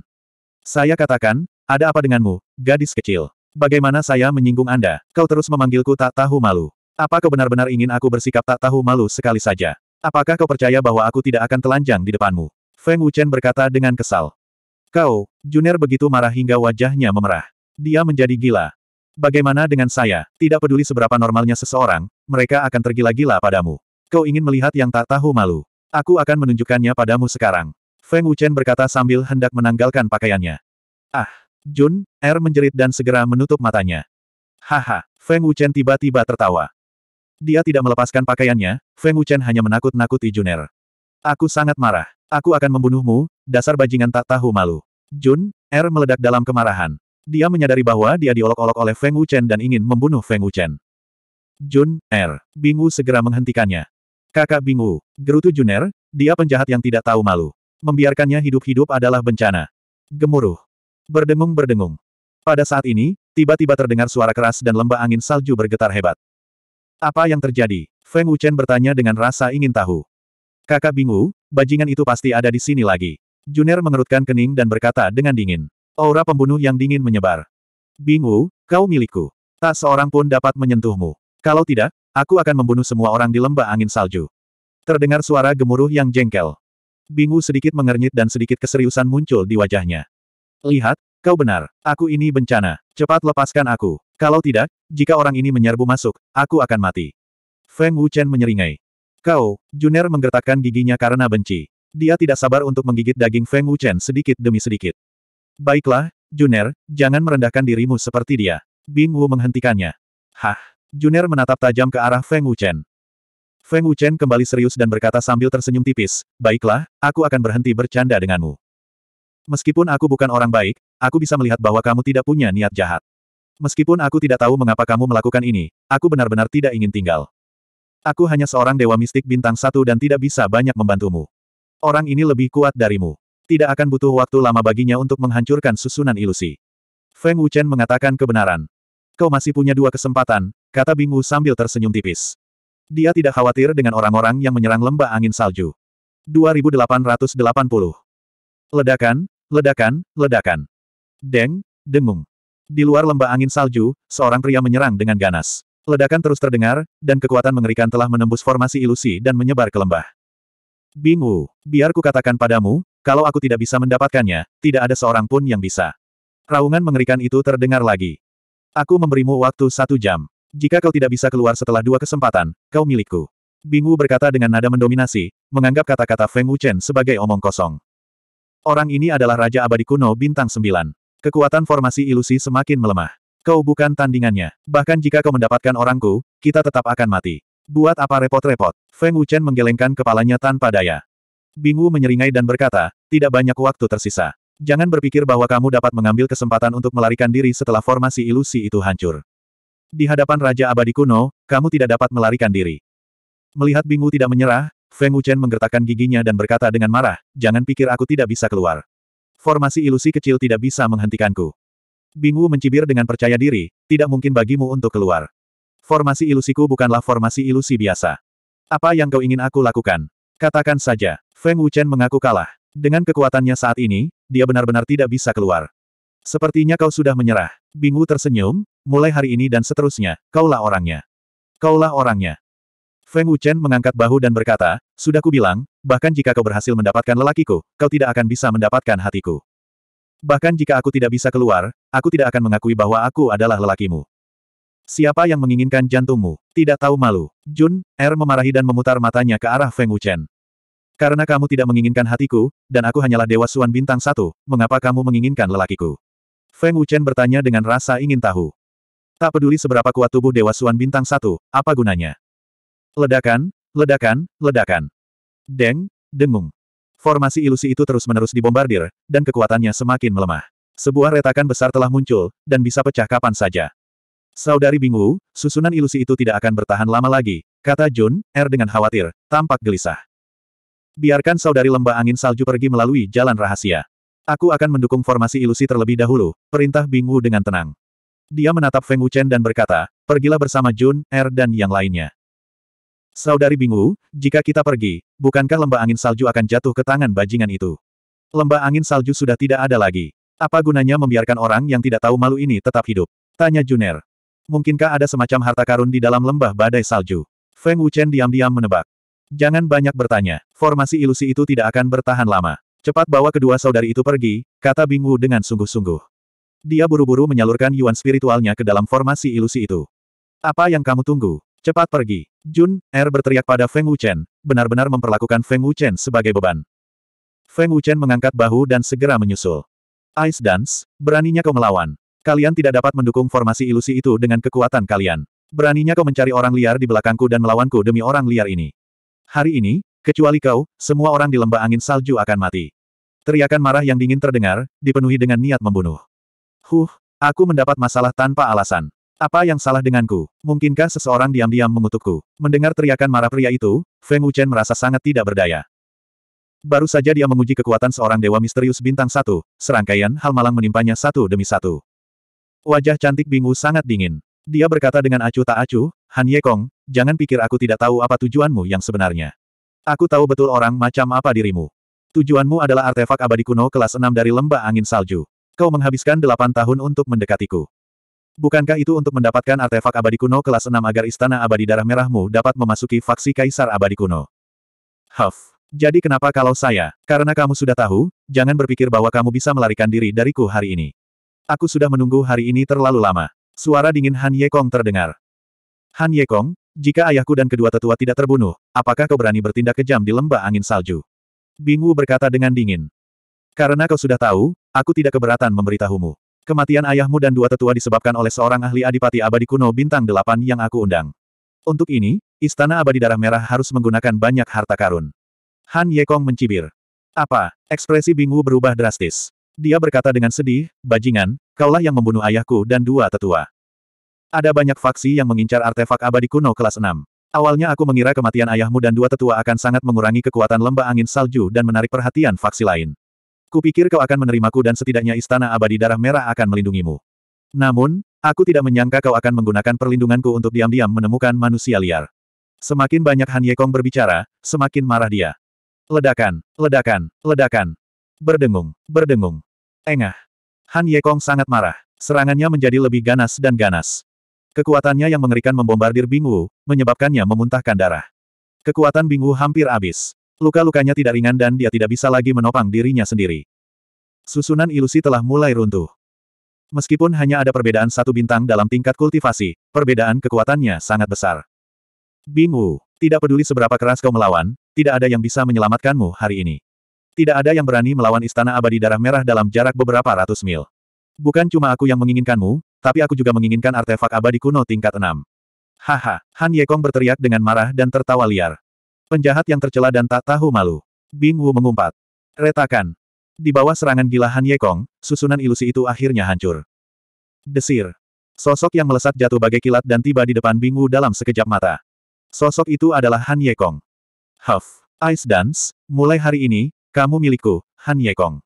Saya katakan, ada apa denganmu, gadis kecil? Bagaimana saya menyinggung Anda? Kau terus memanggilku tak tahu malu. Apa kau benar-benar ingin aku bersikap tak tahu malu sekali saja? Apakah kau percaya bahwa aku tidak akan telanjang di depanmu? Feng Wuchen berkata dengan kesal. Kau, Juner begitu marah hingga wajahnya memerah. Dia menjadi gila. Bagaimana dengan saya? Tidak peduli seberapa normalnya seseorang, mereka akan tergila-gila padamu. Kau ingin melihat yang tak tahu malu. Aku akan menunjukkannya padamu sekarang. Feng Wuchen berkata sambil hendak menanggalkan pakaiannya. Ah! Jun, Er menjerit dan segera menutup matanya. Haha! Feng Wuchen tiba-tiba tertawa. Dia tidak melepaskan pakaiannya, Feng Wuchen hanya menakut-nakuti Jun Er. Aku sangat marah. Aku akan membunuhmu, dasar bajingan tak tahu malu. Jun, Er meledak dalam kemarahan. Dia menyadari bahwa dia diolok-olok oleh Feng Wuchen dan ingin membunuh Feng Wuchen. Jun, Er, Bingu segera menghentikannya. Kakak Bingu, gerutu Juner, dia penjahat yang tidak tahu malu. Membiarkannya hidup-hidup adalah bencana. Gemuruh. Berdengung-berdengung. Pada saat ini, tiba-tiba terdengar suara keras dan lembah angin salju bergetar hebat. Apa yang terjadi? Feng Wuchen bertanya dengan rasa ingin tahu. Kakak Bingu, bajingan itu pasti ada di sini lagi. Juner mengerutkan kening dan berkata dengan dingin. Aura pembunuh yang dingin menyebar. Bingu, kau milikku. Tak seorang pun dapat menyentuhmu. Kalau tidak, aku akan membunuh semua orang di lembah angin salju. Terdengar suara gemuruh yang jengkel. Bingu sedikit mengernyit dan sedikit keseriusan muncul di wajahnya. Lihat, kau benar. Aku ini bencana. Cepat lepaskan aku. Kalau tidak, jika orang ini menyerbu masuk, aku akan mati. Feng Wuchen menyeringai. Kau, Juner menggertakkan giginya karena benci. Dia tidak sabar untuk menggigit daging Feng Wuchen sedikit demi sedikit. Baiklah, Juner, jangan merendahkan dirimu seperti dia. Bing Wu menghentikannya. Hah? Juner menatap tajam ke arah Feng Wuchen. Feng Wuchen kembali serius dan berkata sambil tersenyum tipis, Baiklah, aku akan berhenti bercanda denganmu. Meskipun aku bukan orang baik, aku bisa melihat bahwa kamu tidak punya niat jahat. Meskipun aku tidak tahu mengapa kamu melakukan ini, aku benar-benar tidak ingin tinggal. Aku hanya seorang dewa mistik bintang satu dan tidak bisa banyak membantumu. Orang ini lebih kuat darimu. Tidak akan butuh waktu lama baginya untuk menghancurkan susunan ilusi. Feng Wuchen mengatakan kebenaran. Kau masih punya dua kesempatan, kata Bing sambil tersenyum tipis. Dia tidak khawatir dengan orang-orang yang menyerang lembah angin salju. 2880. Ledakan, ledakan, ledakan. Deng, dengung. Di luar lembah angin salju, seorang pria menyerang dengan ganas. Ledakan terus terdengar, dan kekuatan mengerikan telah menembus formasi ilusi dan menyebar ke lembah. Bingwu, biar ku katakan padamu, kalau aku tidak bisa mendapatkannya, tidak ada seorang pun yang bisa. Raungan mengerikan itu terdengar lagi. Aku memberimu waktu satu jam. Jika kau tidak bisa keluar setelah dua kesempatan, kau milikku. Bingu berkata dengan nada mendominasi, menganggap kata-kata Feng Wuchen sebagai omong kosong. Orang ini adalah Raja Abadi Kuno Bintang sembilan. Kekuatan formasi ilusi semakin melemah. Kau bukan tandingannya. Bahkan jika kau mendapatkan orangku, kita tetap akan mati. Buat apa repot-repot? Feng Wuchen menggelengkan kepalanya tanpa daya. Bingu menyeringai dan berkata, tidak banyak waktu tersisa. Jangan berpikir bahwa kamu dapat mengambil kesempatan untuk melarikan diri setelah formasi ilusi itu hancur. Di hadapan Raja Abadi kuno, kamu tidak dapat melarikan diri. Melihat Bingu tidak menyerah, Feng Wuchen menggertakkan giginya dan berkata dengan marah, jangan pikir aku tidak bisa keluar. Formasi ilusi kecil tidak bisa menghentikanku. Bingu mencibir dengan percaya diri, tidak mungkin bagimu untuk keluar. Formasi ilusiku bukanlah formasi ilusi biasa. Apa yang kau ingin aku lakukan? Katakan saja, Feng Wuchen mengaku kalah. Dengan kekuatannya saat ini, dia benar-benar tidak bisa keluar. Sepertinya kau sudah menyerah. Wu tersenyum, mulai hari ini dan seterusnya, kaulah orangnya. Kaulah orangnya. Feng Wuchen mengangkat bahu dan berkata, sudah kubilang, bahkan jika kau berhasil mendapatkan lelakiku, kau tidak akan bisa mendapatkan hatiku. Bahkan jika aku tidak bisa keluar, aku tidak akan mengakui bahwa aku adalah lelakimu. Siapa yang menginginkan jantungmu? Tidak tahu malu. Jun, Er memarahi dan memutar matanya ke arah Feng Wuchen. Karena kamu tidak menginginkan hatiku, dan aku hanyalah Dewa Suan Bintang Satu, mengapa kamu menginginkan lelakiku? Feng Wuchen bertanya dengan rasa ingin tahu. Tak peduli seberapa kuat tubuh Dewa Suan Bintang Satu, apa gunanya? Ledakan, ledakan, ledakan. Deng, dengung. Formasi ilusi itu terus-menerus dibombardir, dan kekuatannya semakin melemah. Sebuah retakan besar telah muncul, dan bisa pecah kapan saja. Saudari Bingu, susunan ilusi itu tidak akan bertahan lama lagi, kata Jun, R er dengan khawatir, tampak gelisah. Biarkan saudari lembah angin salju pergi melalui jalan rahasia. Aku akan mendukung formasi ilusi terlebih dahulu, perintah Bingu dengan tenang. Dia menatap Feng Wuchen dan berkata, pergilah bersama Jun, R er dan yang lainnya. Saudari Bingu, jika kita pergi, bukankah lembah angin salju akan jatuh ke tangan bajingan itu? Lembah angin salju sudah tidak ada lagi. Apa gunanya membiarkan orang yang tidak tahu malu ini tetap hidup? Tanya Juner. Mungkinkah ada semacam harta karun di dalam lembah badai salju? Feng Wuchen diam-diam menebak. Jangan banyak bertanya, formasi ilusi itu tidak akan bertahan lama. Cepat bawa kedua saudari itu pergi, kata Bing Wu dengan sungguh-sungguh. Dia buru-buru menyalurkan yuan spiritualnya ke dalam formasi ilusi itu. Apa yang kamu tunggu? Cepat pergi. Jun, Er berteriak pada Feng Wuchen, benar-benar memperlakukan Feng Wuchen sebagai beban. Feng Wuchen mengangkat bahu dan segera menyusul. Ice Dance, beraninya kau melawan. Kalian tidak dapat mendukung formasi ilusi itu dengan kekuatan kalian. Beraninya kau mencari orang liar di belakangku dan melawanku demi orang liar ini. Hari ini, kecuali kau, semua orang di lembah angin salju akan mati. Teriakan marah yang dingin terdengar, dipenuhi dengan niat membunuh. Huh, aku mendapat masalah tanpa alasan. Apa yang salah denganku? Mungkinkah seseorang diam-diam mengutukku? Mendengar teriakan marah pria itu, Feng Wuchen merasa sangat tidak berdaya. Baru saja dia menguji kekuatan seorang dewa misterius bintang satu, serangkaian hal malang menimpanya satu demi satu. Wajah cantik Bingu sangat dingin. Dia berkata dengan acuh tak acuh, Han Kong, jangan pikir aku tidak tahu apa tujuanmu yang sebenarnya. Aku tahu betul orang macam apa dirimu. Tujuanmu adalah artefak abadi kuno kelas 6 dari lembah angin salju. Kau menghabiskan 8 tahun untuk mendekatiku. Bukankah itu untuk mendapatkan artefak abadi kuno kelas 6 agar istana abadi darah merahmu dapat memasuki faksi kaisar abadi kuno? Huff. Jadi kenapa kalau saya? Karena kamu sudah tahu, jangan berpikir bahwa kamu bisa melarikan diri dariku hari ini. Aku sudah menunggu hari ini terlalu lama. Suara dingin Han Ye Kong terdengar. Han Ye Kong, jika ayahku dan kedua tetua tidak terbunuh, apakah kau berani bertindak kejam di lembah angin salju? Bingwu berkata dengan dingin. Karena kau sudah tahu, aku tidak keberatan memberitahumu. Kematian ayahmu dan dua tetua disebabkan oleh seorang ahli adipati abadi kuno bintang delapan yang aku undang. Untuk ini, Istana Abadi Darah Merah harus menggunakan banyak harta karun. Han Ye Kong mencibir. Apa? Ekspresi Bingwu berubah drastis. Dia berkata dengan sedih, bajingan, kaulah yang membunuh ayahku dan dua tetua. Ada banyak faksi yang mengincar artefak abadi kuno kelas 6. Awalnya aku mengira kematian ayahmu dan dua tetua akan sangat mengurangi kekuatan lembah angin salju dan menarik perhatian faksi lain. Kupikir kau akan menerimaku dan setidaknya istana abadi darah merah akan melindungimu. Namun, aku tidak menyangka kau akan menggunakan perlindunganku untuk diam-diam menemukan manusia liar. Semakin banyak Han Yekong berbicara, semakin marah dia. Ledakan, ledakan, ledakan. Berdengung, berdengung. Engah. Han Ye Kong sangat marah. Serangannya menjadi lebih ganas dan ganas. Kekuatannya yang mengerikan membombardir Bingwu, menyebabkannya memuntahkan darah. Kekuatan Bingwu hampir habis. Luka-lukanya tidak ringan dan dia tidak bisa lagi menopang dirinya sendiri. Susunan ilusi telah mulai runtuh. Meskipun hanya ada perbedaan satu bintang dalam tingkat kultivasi, perbedaan kekuatannya sangat besar. Bingwu, tidak peduli seberapa keras kau melawan, tidak ada yang bisa menyelamatkanmu hari ini. Tidak ada yang berani melawan istana abadi darah merah dalam jarak beberapa ratus mil. Bukan cuma aku yang menginginkanmu, tapi aku juga menginginkan artefak abadi kuno tingkat 6. Haha, Han Yekong berteriak dengan marah dan tertawa liar. Penjahat yang tercela dan tak tahu malu. Bing Wu mengumpat. Retakan. Di bawah serangan gila Han Yekong, susunan ilusi itu akhirnya hancur. Desir. Sosok yang melesat jatuh bagai kilat dan tiba di depan Bing Wu dalam sekejap mata. Sosok itu adalah Han Yekong. Huff. Ice Dance, mulai hari ini, kamu milikku, Han Yekong.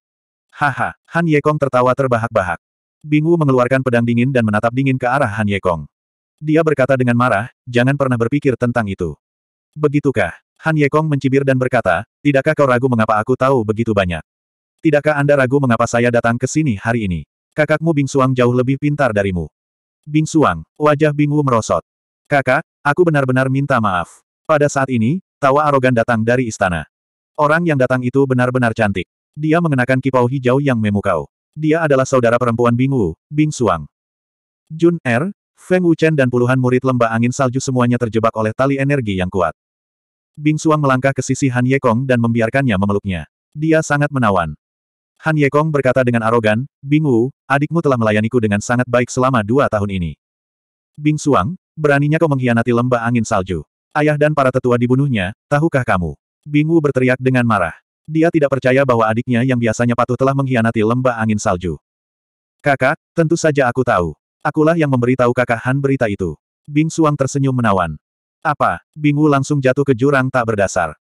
Haha, Han Yekong tertawa terbahak-bahak. Bingwu mengeluarkan pedang dingin dan menatap dingin ke arah Han Yekong. Dia berkata dengan marah, jangan pernah berpikir tentang itu. Begitukah? Han Yekong mencibir dan berkata, tidakkah kau ragu mengapa aku tahu begitu banyak? Tidakkah Anda ragu mengapa saya datang ke sini hari ini? Kakakmu Bing Suang jauh lebih pintar darimu. Bing Suang, wajah Bing Wu merosot. Kakak, aku benar-benar minta maaf. Pada saat ini, tawa arogan datang dari istana. Orang yang datang itu benar-benar cantik. Dia mengenakan kipau hijau yang memukau. Dia adalah saudara perempuan Bingwu, Bing Suang. Jun Er, Feng Wuchen dan puluhan murid lembah angin salju semuanya terjebak oleh tali energi yang kuat. Bing Suang melangkah ke sisi Han Yekong dan membiarkannya memeluknya. Dia sangat menawan. Han Yekong berkata dengan arogan, Bing adikmu telah melayaniku dengan sangat baik selama dua tahun ini. Bing Suang, beraninya kau mengkhianati lembah angin salju. Ayah dan para tetua dibunuhnya, tahukah kamu? Bingu berteriak dengan marah. Dia tidak percaya bahwa adiknya yang biasanya patuh telah mengkhianati lembah angin salju. Kakak, tentu saja aku tahu. Akulah yang memberitahu kakak Han berita itu. Bing Suang tersenyum menawan. Apa? Bingu langsung jatuh ke jurang tak berdasar.